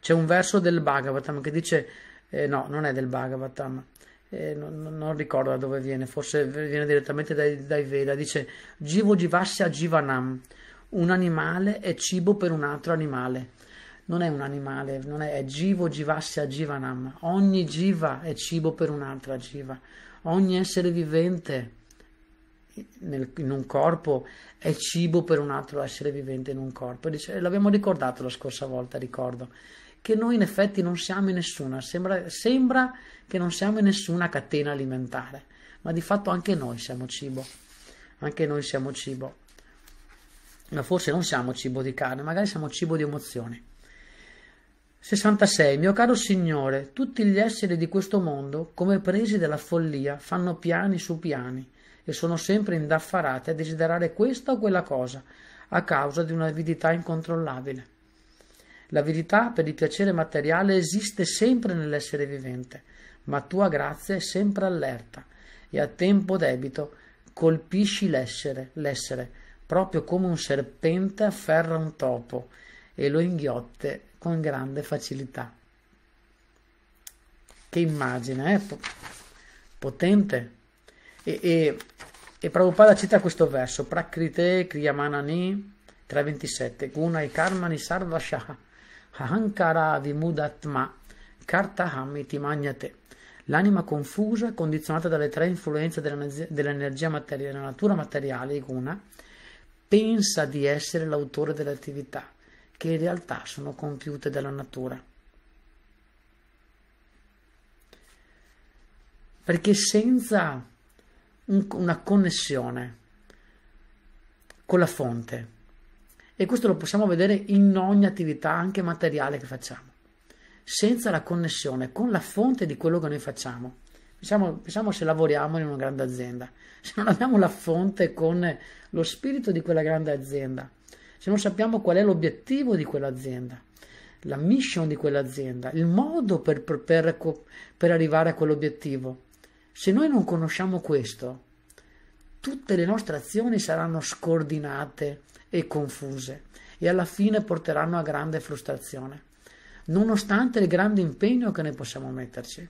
C'è un verso del Bhagavatam che dice, eh, no, non è del Bhagavatam, eh, non, non, ricordo da dove viene, forse viene direttamente dai, dai Veda, dice Jivo Jivasya Jivanam, un animale è cibo per un altro animale. Non è un animale, non è, è Jivo Jivasya Jivanam, ogni Jiva è cibo per un'altra Jiva, ogni essere vivente nel, in un corpo è cibo per un altro essere vivente in un corpo. Dice, l'abbiamo ricordato la scorsa volta, ricordo che noi in effetti non siamo in nessuna, sembra, sembra che non siamo in nessuna catena alimentare, ma di fatto anche noi siamo cibo, anche noi siamo cibo, ma forse non siamo cibo di carne, magari siamo cibo di emozioni. 66. Mio caro Signore, tutti gli esseri di questo mondo, come presi dalla follia, fanno piani su piani e sono sempre indaffarati a desiderare questa o quella cosa, a causa di un'avidità incontrollabile. La verità per il piacere materiale esiste sempre nell'essere vivente, ma tua grazia è sempre allerta e a tempo debito colpisci l'essere, l'essere, proprio come un serpente afferra un topo e lo inghiotte con grande facilità. Che immagine, eh? potente. E, e, e Prabhupada cita questo verso, Prakrite Kriyamanani 3.27, Gunai e Karmani Sarvashaha Ahankara vimudatma, kartaham magnate. L'anima confusa condizionata dalle tre influenze dell'energia materiale, della natura materiale, guna, pensa di essere l'autore delle attività, che in realtà sono compiute dalla natura. Perché senza un, una connessione con la fonte, e questo lo possiamo vedere in ogni attività, anche materiale che facciamo, senza la connessione con la fonte di quello che noi facciamo. Pensiamo, pensiamo, se lavoriamo in una grande azienda, se non abbiamo la fonte con lo spirito di quella grande azienda, se non sappiamo qual è l'obiettivo di quell'azienda, la mission di quell'azienda, il modo per, per, per arrivare a quell'obiettivo. Se noi non conosciamo questo, tutte le nostre azioni saranno scordinate, e confuse e alla fine porteranno a grande frustrazione, nonostante il grande impegno che ne possiamo metterci,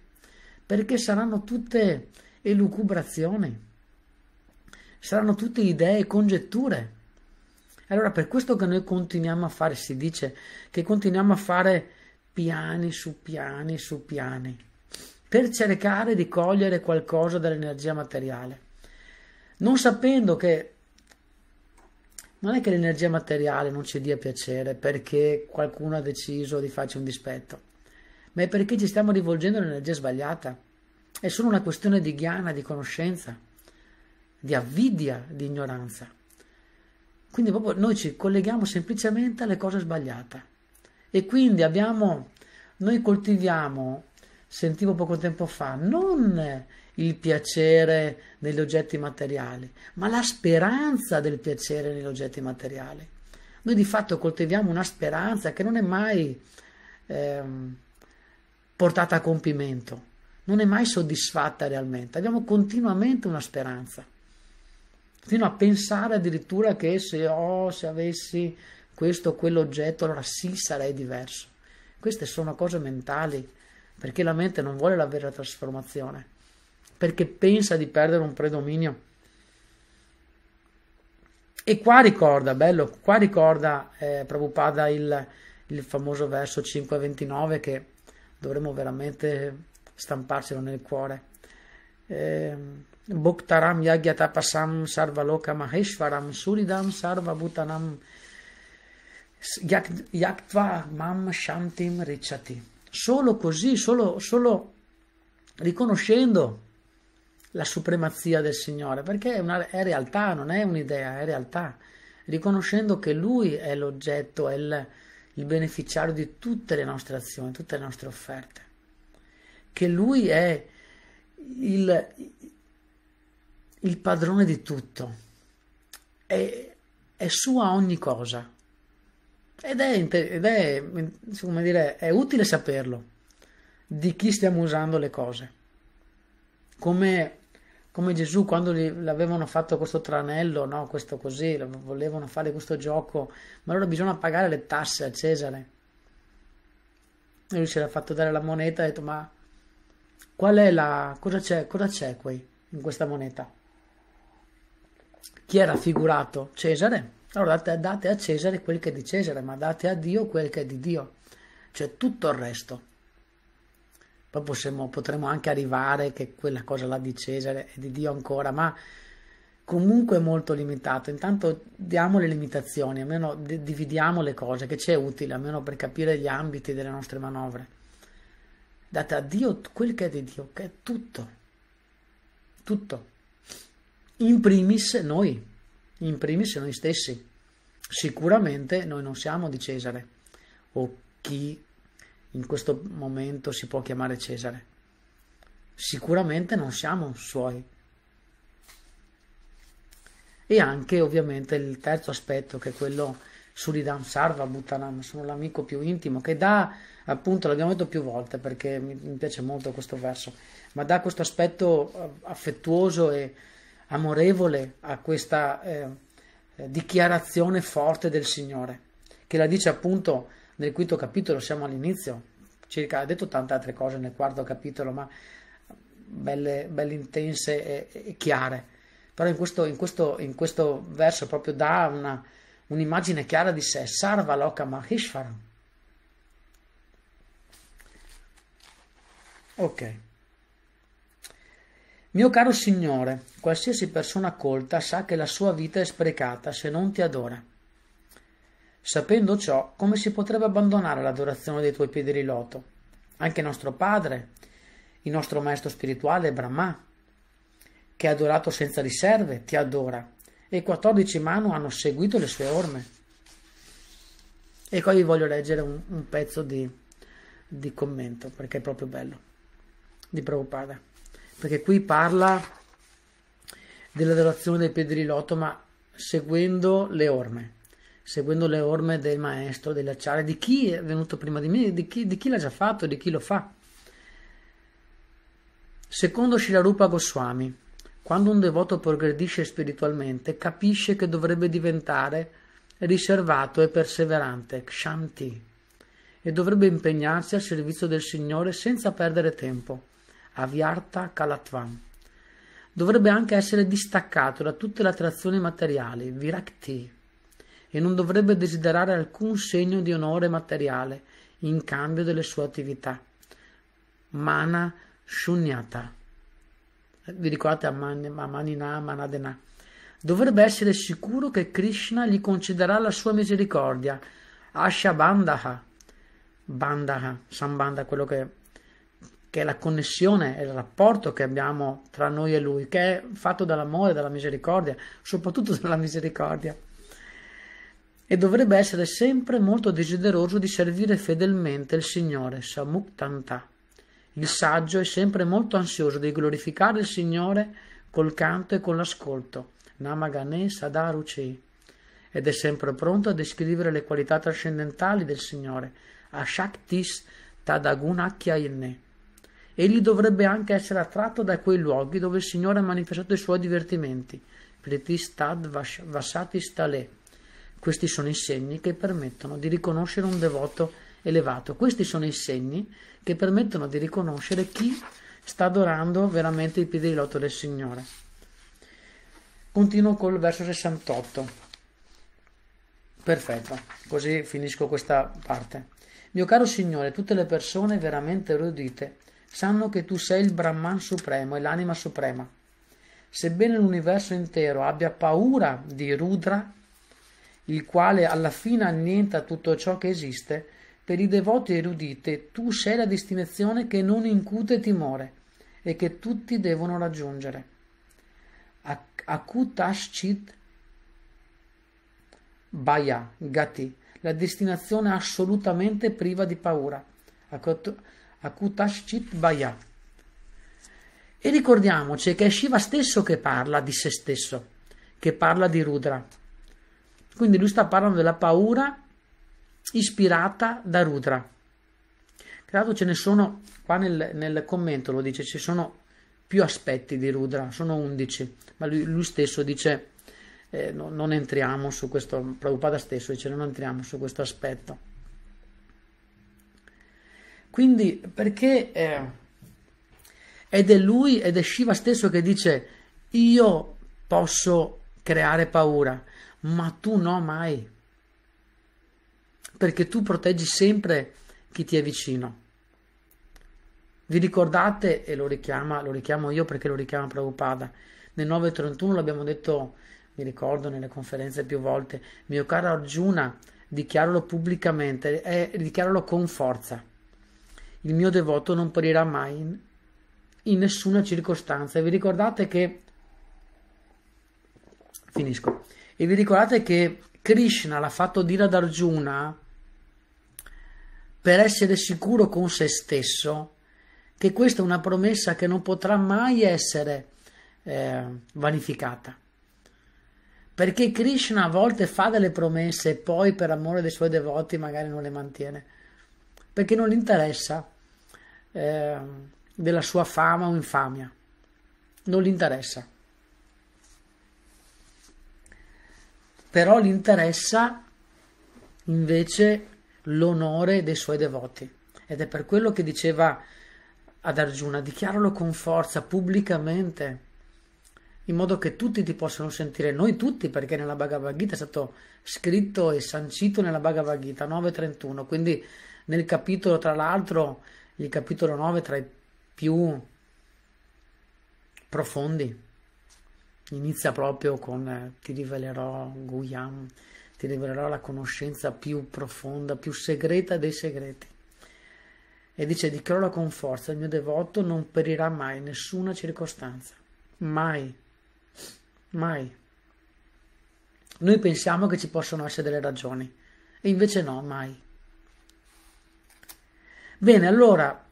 perché saranno tutte elucubrazioni, saranno tutte idee e congetture. Allora per questo che noi continuiamo a fare, si dice che continuiamo a fare piani su piani su piani, per cercare di cogliere qualcosa dall'energia materiale, non sapendo che non è che l'energia materiale non ci dia piacere perché qualcuno ha deciso di farci un dispetto, ma è perché ci stiamo rivolgendo all'energia sbagliata. È solo una questione di ghiana, di conoscenza, di avvidia, di ignoranza. Quindi proprio noi ci colleghiamo semplicemente alle cose sbagliate. E quindi abbiamo, noi coltiviamo, sentivo poco tempo fa, non il piacere negli oggetti materiali, ma la speranza del piacere negli oggetti materiali. Noi di fatto coltiviamo una speranza che non è mai eh, portata a compimento, non è mai soddisfatta realmente. Abbiamo continuamente una speranza, fino a pensare addirittura che se, oh, se avessi questo o quell'oggetto, allora sì sarei diverso. Queste sono cose mentali, perché la mente non vuole la vera trasformazione perché pensa di perdere un predominio. E qua ricorda, bello, qua ricorda eh, Prabhupada il, il famoso verso 5.29 che dovremmo veramente stamparcelo nel cuore. Eh, Bhuktaram Yagyatapasam Sarvaloka Maheshwaram Suridam Sarva Bhutanam Yaktva Mam Shantim Ricciati. Solo così, solo, solo riconoscendo la supremazia del Signore, perché è, una, è realtà, non è un'idea, è realtà, riconoscendo che Lui è l'oggetto, è il, il beneficiario di tutte le nostre azioni, tutte le nostre offerte, che Lui è il, il padrone di tutto, è, è sua ogni cosa. Ed, è, ed è, dire, è, utile saperlo di chi stiamo usando le cose, come come Gesù quando l'avevano fatto questo tranello, no? questo così, volevano fare questo gioco, ma allora bisogna pagare le tasse a Cesare. E lui si era fatto dare la moneta e ha detto, ma qual è la... cosa c'è, cosa c'è qui in questa moneta? Chi era figurato? Cesare. Allora date, date a Cesare quel che è di Cesare, ma date a Dio quel che è di Dio, cioè tutto il resto poi possiamo, potremo anche arrivare che quella cosa là di Cesare è di Dio ancora, ma comunque è molto limitato. Intanto diamo le limitazioni, almeno dividiamo le cose, che ci è utile, almeno per capire gli ambiti delle nostre manovre. Date a Dio quel che è di Dio, che è tutto. Tutto. In primis noi, in primis noi stessi. Sicuramente noi non siamo di Cesare o chi in questo momento si può chiamare Cesare. Sicuramente non siamo suoi. E anche ovviamente il terzo aspetto che è quello Suridam Sarva Bhutanam, sono l'amico più intimo che dà appunto, l'abbiamo detto più volte perché mi, piace molto questo verso, ma dà questo aspetto eh, affettuoso e amorevole a questa eh, dichiarazione forte del Signore, che la dice appunto nel quinto capitolo, siamo all'inizio, circa, ha detto tante altre cose nel quarto capitolo, ma belle, belle intense e, e chiare. Però in questo, in, questo, in questo, verso proprio dà una, un'immagine chiara di sé, Sarva Loka Mahishvaram. Ok. Mio caro Signore, qualsiasi persona colta sa che la sua vita è sprecata se non ti adora. Sapendo ciò, come si potrebbe abbandonare l'adorazione dei tuoi piedi di loto? Anche nostro padre, il nostro maestro spirituale Brahma, che ha adorato senza riserve, ti adora, e i 14 Manu hanno seguito le sue orme. E qua vi voglio leggere un, un pezzo di, di, commento, perché è proprio bello, di Prabhupada, perché qui parla dell'adorazione dei piedi di loto, ma seguendo le orme seguendo le orme del maestro, degli di chi è venuto prima di me, di chi, di chi l'ha già fatto, di chi lo fa. Secondo Shilarupa Goswami, quando un devoto progredisce spiritualmente, capisce che dovrebbe diventare riservato e perseverante, Kshanti, e dovrebbe impegnarsi al servizio del Signore senza perdere tempo, Avyartha Kalatvam. Dovrebbe anche essere distaccato da tutte le attrazioni materiali, Virakti, e non dovrebbe desiderare alcun segno di onore materiale in cambio delle sue attività. Mana shunyata. Vi ricordate Amanina Manadena? Dovrebbe essere sicuro che Krishna gli concederà la sua misericordia. Asha Bandaha. Bandaha, Sambanda, quello che, che è la connessione è il rapporto che abbiamo tra noi e lui, che è fatto dall'amore, dalla misericordia, soprattutto dalla misericordia e dovrebbe essere sempre molto desideroso di servire fedelmente il Signore, Samuktantà. Il saggio è sempre molto ansioso di glorificare il Signore col canto e con l'ascolto, Namagane Sadaruci, ed è sempre pronto a descrivere le qualità trascendentali del Signore, Ashaktis Tadagunakyainne. Egli dovrebbe anche essere attratto da quei luoghi dove il Signore ha manifestato i suoi divertimenti, Pritis Tad Vasatistale. Questi sono i segni che permettono di riconoscere un devoto elevato. Questi sono i segni che permettono di riconoscere chi sta adorando veramente i piedi di lotto del Signore. Continuo col verso 68. Perfetto, così finisco questa parte. Mio caro Signore, tutte le persone veramente erudite sanno che tu sei il Brahman supremo e l'anima suprema. Sebbene l'universo intero abbia paura di Rudra, il quale alla fine annienta tutto ciò che esiste, per i devoti eruditi tu sei la destinazione che non incute timore e che tutti devono raggiungere. Akutashchit Baya Gati, la destinazione assolutamente priva di paura. Akutashchit Baya. E ricordiamoci che è Shiva stesso che parla di se stesso, che parla di Rudra quindi lui sta parlando della paura ispirata da Rudra. Tra l'altro ce ne sono, qua nel, nel, commento lo dice, ci sono più aspetti di Rudra, sono 11, ma lui, lui stesso dice eh, no, non entriamo su questo, Prabhupada stesso dice non entriamo su questo aspetto. Quindi perché eh, ed è lui ed è Shiva stesso che dice io posso creare paura, ma tu no mai, perché tu proteggi sempre chi ti è vicino. Vi ricordate, e lo richiama, lo richiamo io perché lo richiama Prabhupada, nel 931 l'abbiamo detto, mi ricordo nelle conferenze più volte, mio caro Arjuna, dichiaralo pubblicamente eh, dichiaralo con forza. Il mio devoto non perirà mai in, in nessuna circostanza. E vi ricordate che... Finisco. E vi ricordate che Krishna l'ha fatto dire ad Arjuna per essere sicuro con se stesso che questa è una promessa che non potrà mai essere eh, vanificata. Perché Krishna a volte fa delle promesse e poi per amore dei suoi devoti magari non le mantiene, perché non gli interessa eh, della sua fama o infamia, non gli interessa. però gli interessa invece l'onore dei suoi devoti ed è per quello che diceva ad Arjuna dichiaralo con forza pubblicamente in modo che tutti ti possano sentire, noi tutti, perché nella Bhagavad Gita è stato scritto e sancito nella Bhagavad Gita 9.31, quindi nel capitolo, tra l'altro, il capitolo 9 tra i più profondi inizia proprio con eh, ti rivelerò Guyam, ti rivelerò la conoscenza più profonda, più segreta dei segreti. E dice dichiarola con forza, il mio devoto non perirà mai in nessuna circostanza, mai, mai. Noi pensiamo che ci possono essere delle ragioni, e invece no, mai. Bene, allora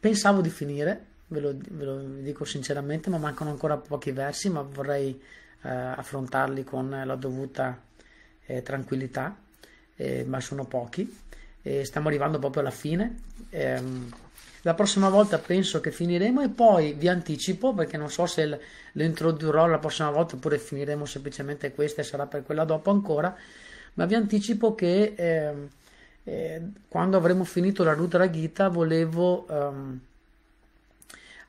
pensavo di finire ve lo, ve lo dico sinceramente, ma mancano ancora pochi versi, ma vorrei eh, affrontarli con la dovuta eh, tranquillità, eh, ma sono pochi. stiamo arrivando proprio alla fine. Ehm, la prossima volta penso che finiremo e poi vi anticipo perché non so se lo introdurrò la prossima volta oppure finiremo semplicemente questa e sarà per quella dopo ancora, ma vi anticipo che ehm, eh, quando avremo finito la Rudra Gita volevo... Ehm,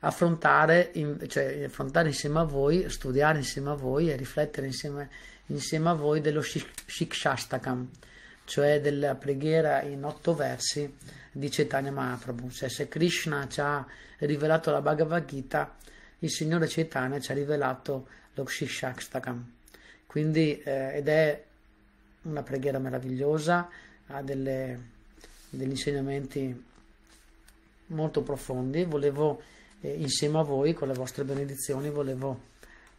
affrontare, cioè, affrontare insieme a voi, studiare insieme a voi e riflettere insieme, insieme a voi dello Shikshastakam, cioè della preghiera in otto versi di Chaitanya Mahaprabhu. Cioè, se Krishna ci ha rivelato la Bhagavad Gita, il Signore Chaitanya ci ha rivelato lo Shikshastakam. Quindi, eh, ed è una preghiera meravigliosa, ha delle, degli insegnamenti molto profondi. Volevo eh, insieme a voi, con le vostre benedizioni, volevo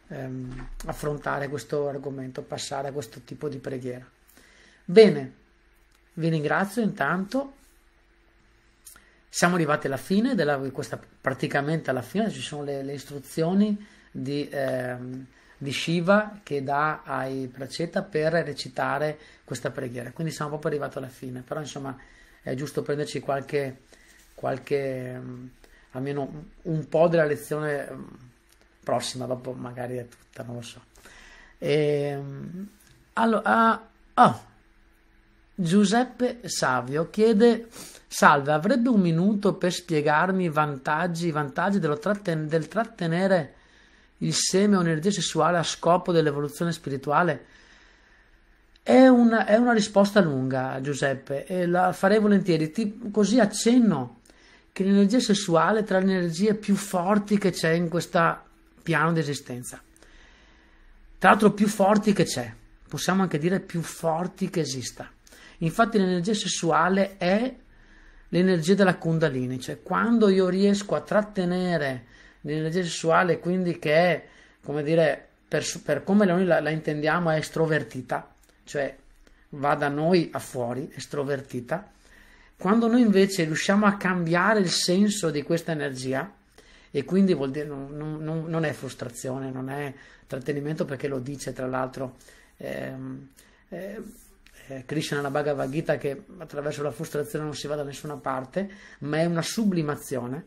ehm, affrontare questo argomento, passare a questo tipo di preghiera. Bene, vi ringrazio intanto. Siamo arrivati alla fine, della, questa, praticamente alla fine, ci sono le, le istruzioni di, ehm, di, Shiva che dà ai Praceta per recitare questa preghiera. Quindi siamo proprio arrivati alla fine, però insomma è giusto prenderci qualche, qualche ehm, almeno un po' della lezione mm, prossima, dopo magari è tutta, non lo so. E, ehm, allora, ah, oh, Giuseppe Savio chiede: Salve, avrebbe un minuto per spiegarmi i vantaggi, i vantaggi tratten- del trattenere il seme o l'energia sessuale a scopo dell'evoluzione spirituale? È una, è una risposta lunga, Giuseppe, e la farei volentieri. Ti, così accenno che l'energia sessuale è tra le energie più forti che c'è in questo piano di esistenza. Tra l'altro più forti che c'è, possiamo anche dire più forti che esista. Infatti l'energia sessuale è l'energia della kundalini, cioè quando io riesco a trattenere l'energia sessuale, quindi che è, come dire, per, per come noi la, la intendiamo, è estrovertita, cioè va da noi a fuori, estrovertita, quando noi invece riusciamo a cambiare il senso di questa energia, e quindi vuol dire, non, non, non è frustrazione, non è trattenimento perché lo dice tra l'altro ehm, eh, eh, Krishna nella Bhagavad Gita che attraverso la frustrazione non si va da nessuna parte, ma è una sublimazione.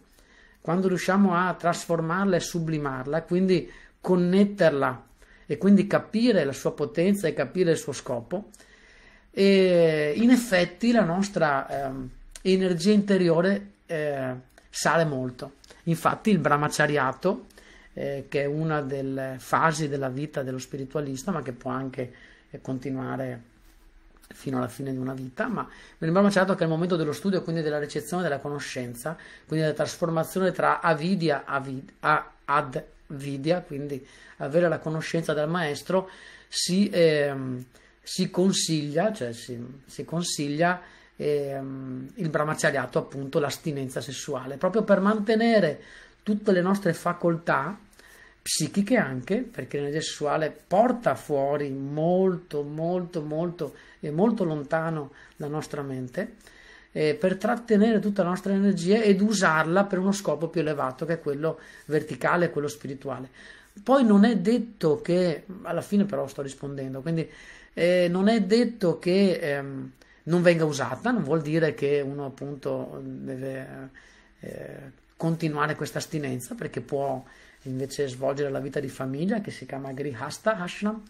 Quando riusciamo a trasformarla e sublimarla, quindi connetterla e quindi capire la sua potenza e capire il suo scopo, e in effetti la nostra eh, energia interiore eh, sale molto. Infatti il brahmachariato, eh, che è una delle fasi della vita dello spiritualista, ma che può anche eh, continuare fino alla fine di una vita, ma il brahmachariato, che è il momento dello studio, quindi della ricezione della conoscenza, quindi della trasformazione tra avidya avid, a, ad vidya, quindi avere la conoscenza del maestro, si... Ehm, si consiglia, cioè si, si consiglia ehm, il brahmacariato, appunto l'astinenza sessuale, proprio per mantenere tutte le nostre facoltà psichiche anche, perché l'energia sessuale porta fuori molto, molto, molto e molto lontano la nostra mente, eh, per trattenere tutta la nostra energia ed usarla per uno scopo più elevato che è quello verticale, quello spirituale. Poi non è detto che, alla fine però sto rispondendo, quindi eh, non è detto che ehm, non venga usata, non vuol dire che uno appunto deve eh, continuare questa astinenza perché può invece svolgere la vita di famiglia che si chiama Grihasta Ashram,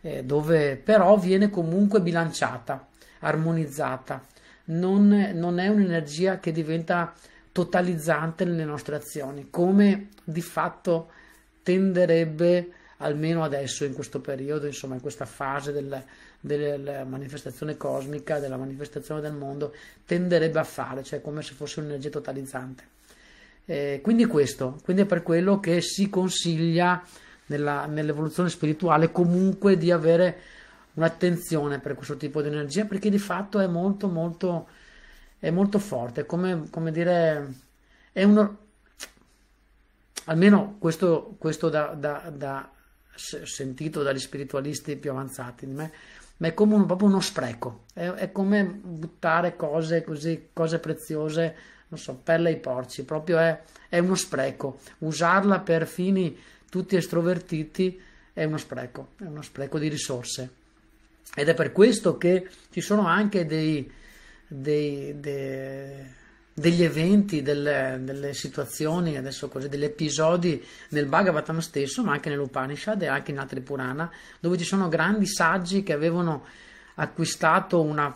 eh, dove però viene comunque bilanciata, armonizzata, non, non è un'energia che diventa totalizzante nelle nostre azioni, come di fatto tenderebbe a almeno adesso in questo periodo, insomma in questa fase del, della manifestazione cosmica, della manifestazione del mondo, tenderebbe a fare, cioè come se fosse un'energia totalizzante. Eh, quindi questo, quindi è per quello che si consiglia nella, nell'evoluzione spirituale comunque di avere un'attenzione per questo tipo di energia perché di fatto è molto molto, è molto forte, come, come dire, è uno, almeno questo, questo da, da, da, sentito dagli spiritualisti più avanzati di me, ma è come un, proprio uno spreco, è, è, come buttare cose così, cose preziose, non so, pelle ai porci, proprio è, è uno spreco, usarla per fini tutti estrovertiti è uno spreco, è uno spreco di risorse. Ed è per questo che ci sono anche dei, dei, dei degli eventi, delle, delle situazioni, così, degli episodi nel Bhagavatam stesso, ma anche nell'Upanishad e anche in altri Purana, dove ci sono grandi saggi che avevano acquistato una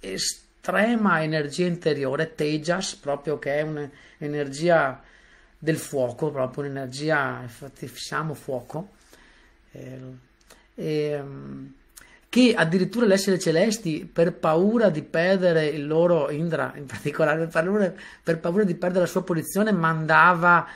estrema energia interiore, tejas, proprio che è un'energia del fuoco, proprio un'energia, infatti siamo fuoco, eh, e, e mm, che addirittura gli esseri celesti, per paura di perdere il loro Indra, in particolare per paura di perdere la sua posizione, mandava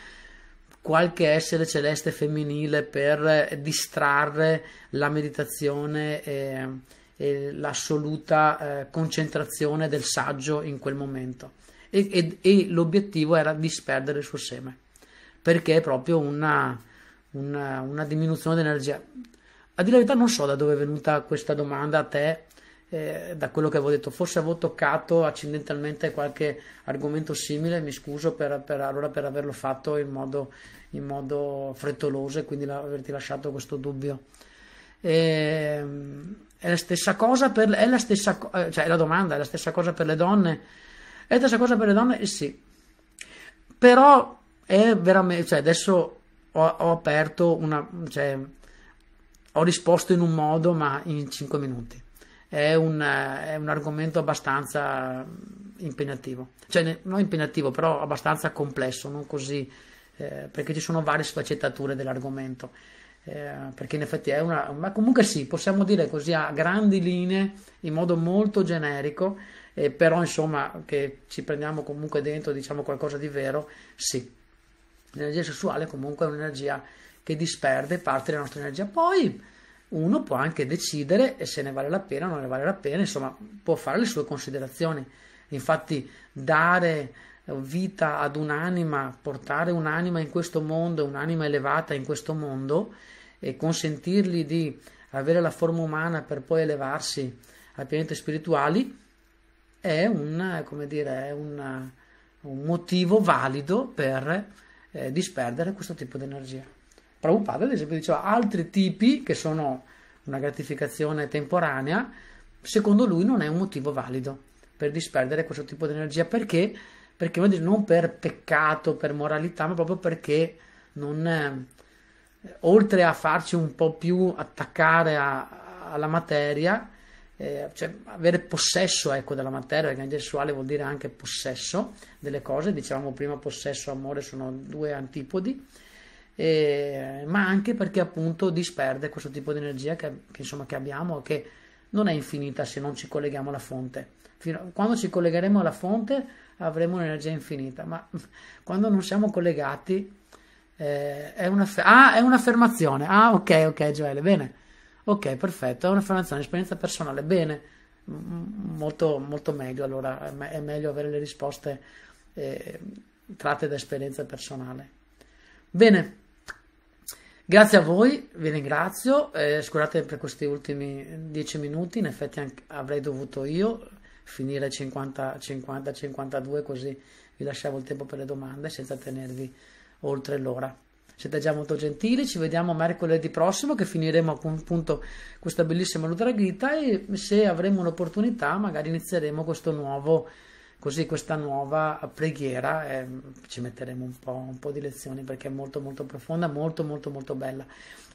qualche essere celeste femminile per distrarre la meditazione e, e l'assoluta eh, concentrazione del saggio in quel momento. E, e, e, l'obiettivo era disperdere il suo seme, perché è proprio una, una, una diminuzione dell'energia. A dire la verità non so da dove è venuta questa domanda a te, eh, da quello che avevo detto, forse avevo toccato accidentalmente qualche argomento simile, mi scuso per, per, allora per averlo fatto in modo, in modo frettoloso e quindi la, averti lasciato questo dubbio. E, ehm, è la stessa cosa per è la stessa, eh, cioè la domanda è la stessa cosa per le donne. È la stessa cosa per le donne? Eh sì. Però è veramente, cioè adesso ho, ho aperto una, cioè, ho risposto in un modo, ma in 5 minuti. È un, eh, è un argomento abbastanza mm, impegnativo, cioè non impegnativo, però abbastanza complesso, non così, eh, perché ci sono varie sfaccettature dell'argomento. Eh, perché in effetti è una. Ma comunque sì, possiamo dire così a grandi linee, in modo molto generico, eh, però insomma che ci prendiamo comunque dentro, diciamo qualcosa di vero, sì. L'energia sessuale comunque è un'energia che disperde parte della nostra energia. Poi uno può anche decidere se ne vale la pena o non ne vale la pena, insomma può fare le sue considerazioni. Infatti dare vita ad un'anima, portare un'anima in questo mondo, un'anima elevata in questo mondo e consentirgli di avere la forma umana per poi elevarsi ai pianeti spirituali è, un, dire, è un, un, motivo valido per eh, disperdere questo tipo di energia. Prabhupada ad esempio diceva altri tipi che sono una gratificazione temporanea, secondo lui non è un motivo valido per disperdere questo tipo di energia. Perché? Perché non per peccato, per moralità, ma proprio perché non, eh, oltre a farci un po' più attaccare a, alla materia, eh, cioè avere possesso ecco, della materia, l'energia sessuale vuol dire anche possesso delle cose, dicevamo prima possesso e amore sono due antipodi, eh, ma anche perché appunto disperde questo tipo di energia che, che, insomma, che abbiamo, che non è infinita se non ci colleghiamo alla fonte. A, quando ci collegheremo alla fonte avremo un'energia infinita, ma quando non siamo collegati eh, è, una ah, è un'affermazione. Ah, ok, ok, Gioele, bene. Ok, perfetto, è un'affermazione, esperienza personale, bene. molto, molto meglio, allora è, è meglio avere le risposte eh, tratte da esperienza personale. Bene, Grazie a voi, vi ringrazio. Eh, scusate per questi ultimi dieci minuti, in effetti anche, avrei dovuto io finire 50-52 così vi lasciavo il tempo per le domande senza tenervi oltre l'ora. Siete già molto gentili, ci vediamo mercoledì prossimo che finiremo appunto questa bellissima ludraghita e se avremo l'opportunità magari inizieremo questo nuovo Così questa nuova preghiera eh, ci metteremo un po', un po' di lezioni perché è molto molto profonda, molto molto molto bella.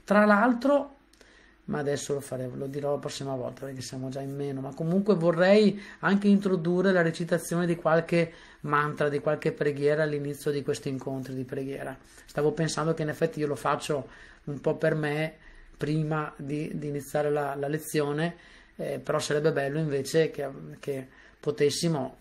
Tra l'altro ma adesso lo faremo, lo dirò la prossima volta perché siamo già in meno, ma comunque vorrei anche introdurre la recitazione di qualche mantra, di qualche preghiera all'inizio di questi incontri di preghiera. Stavo pensando che in effetti io lo faccio un po' per me prima di, di iniziare la, la lezione, eh, però sarebbe bello invece che, che potessimo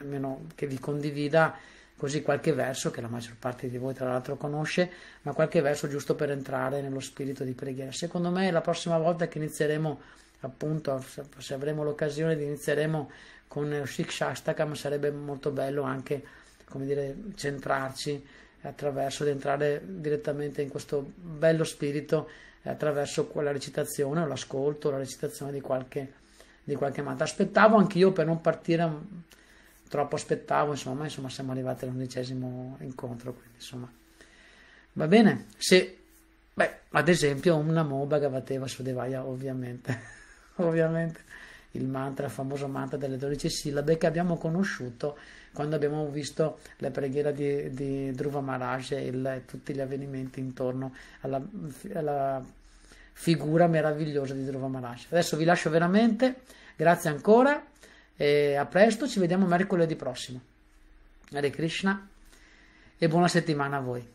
almeno che vi condivida così qualche verso che la maggior parte di voi tra l'altro conosce, ma qualche verso giusto per entrare nello spirito di preghiera. Secondo me la prossima volta che inizieremo appunto se avremo l'occasione inizieremo con eh, Shik Shastakam sarebbe molto bello anche come dire centrarci attraverso di entrare direttamente in questo bello spirito attraverso quella recitazione o l'ascolto, la recitazione di qualche, di qualche mantra. Aspettavo anch'io per non partire troppo aspettavo, insomma, ma insomma siamo arrivati all'undicesimo incontro, quindi insomma va bene. Se, beh, ad esempio un Namo Bhagavateva Sudevaya, ovviamente, ovviamente il mantra, il famoso mantra delle 12 sillabe che abbiamo conosciuto quando abbiamo visto la preghiera di, di Dhruva Maharaj e, il, tutti gli avvenimenti intorno alla, alla figura meravigliosa di Dhruva Maharaj. Adesso vi lascio veramente, grazie ancora. E a presto, ci vediamo mercoledì prossimo. Hare Krishna e buona settimana a voi.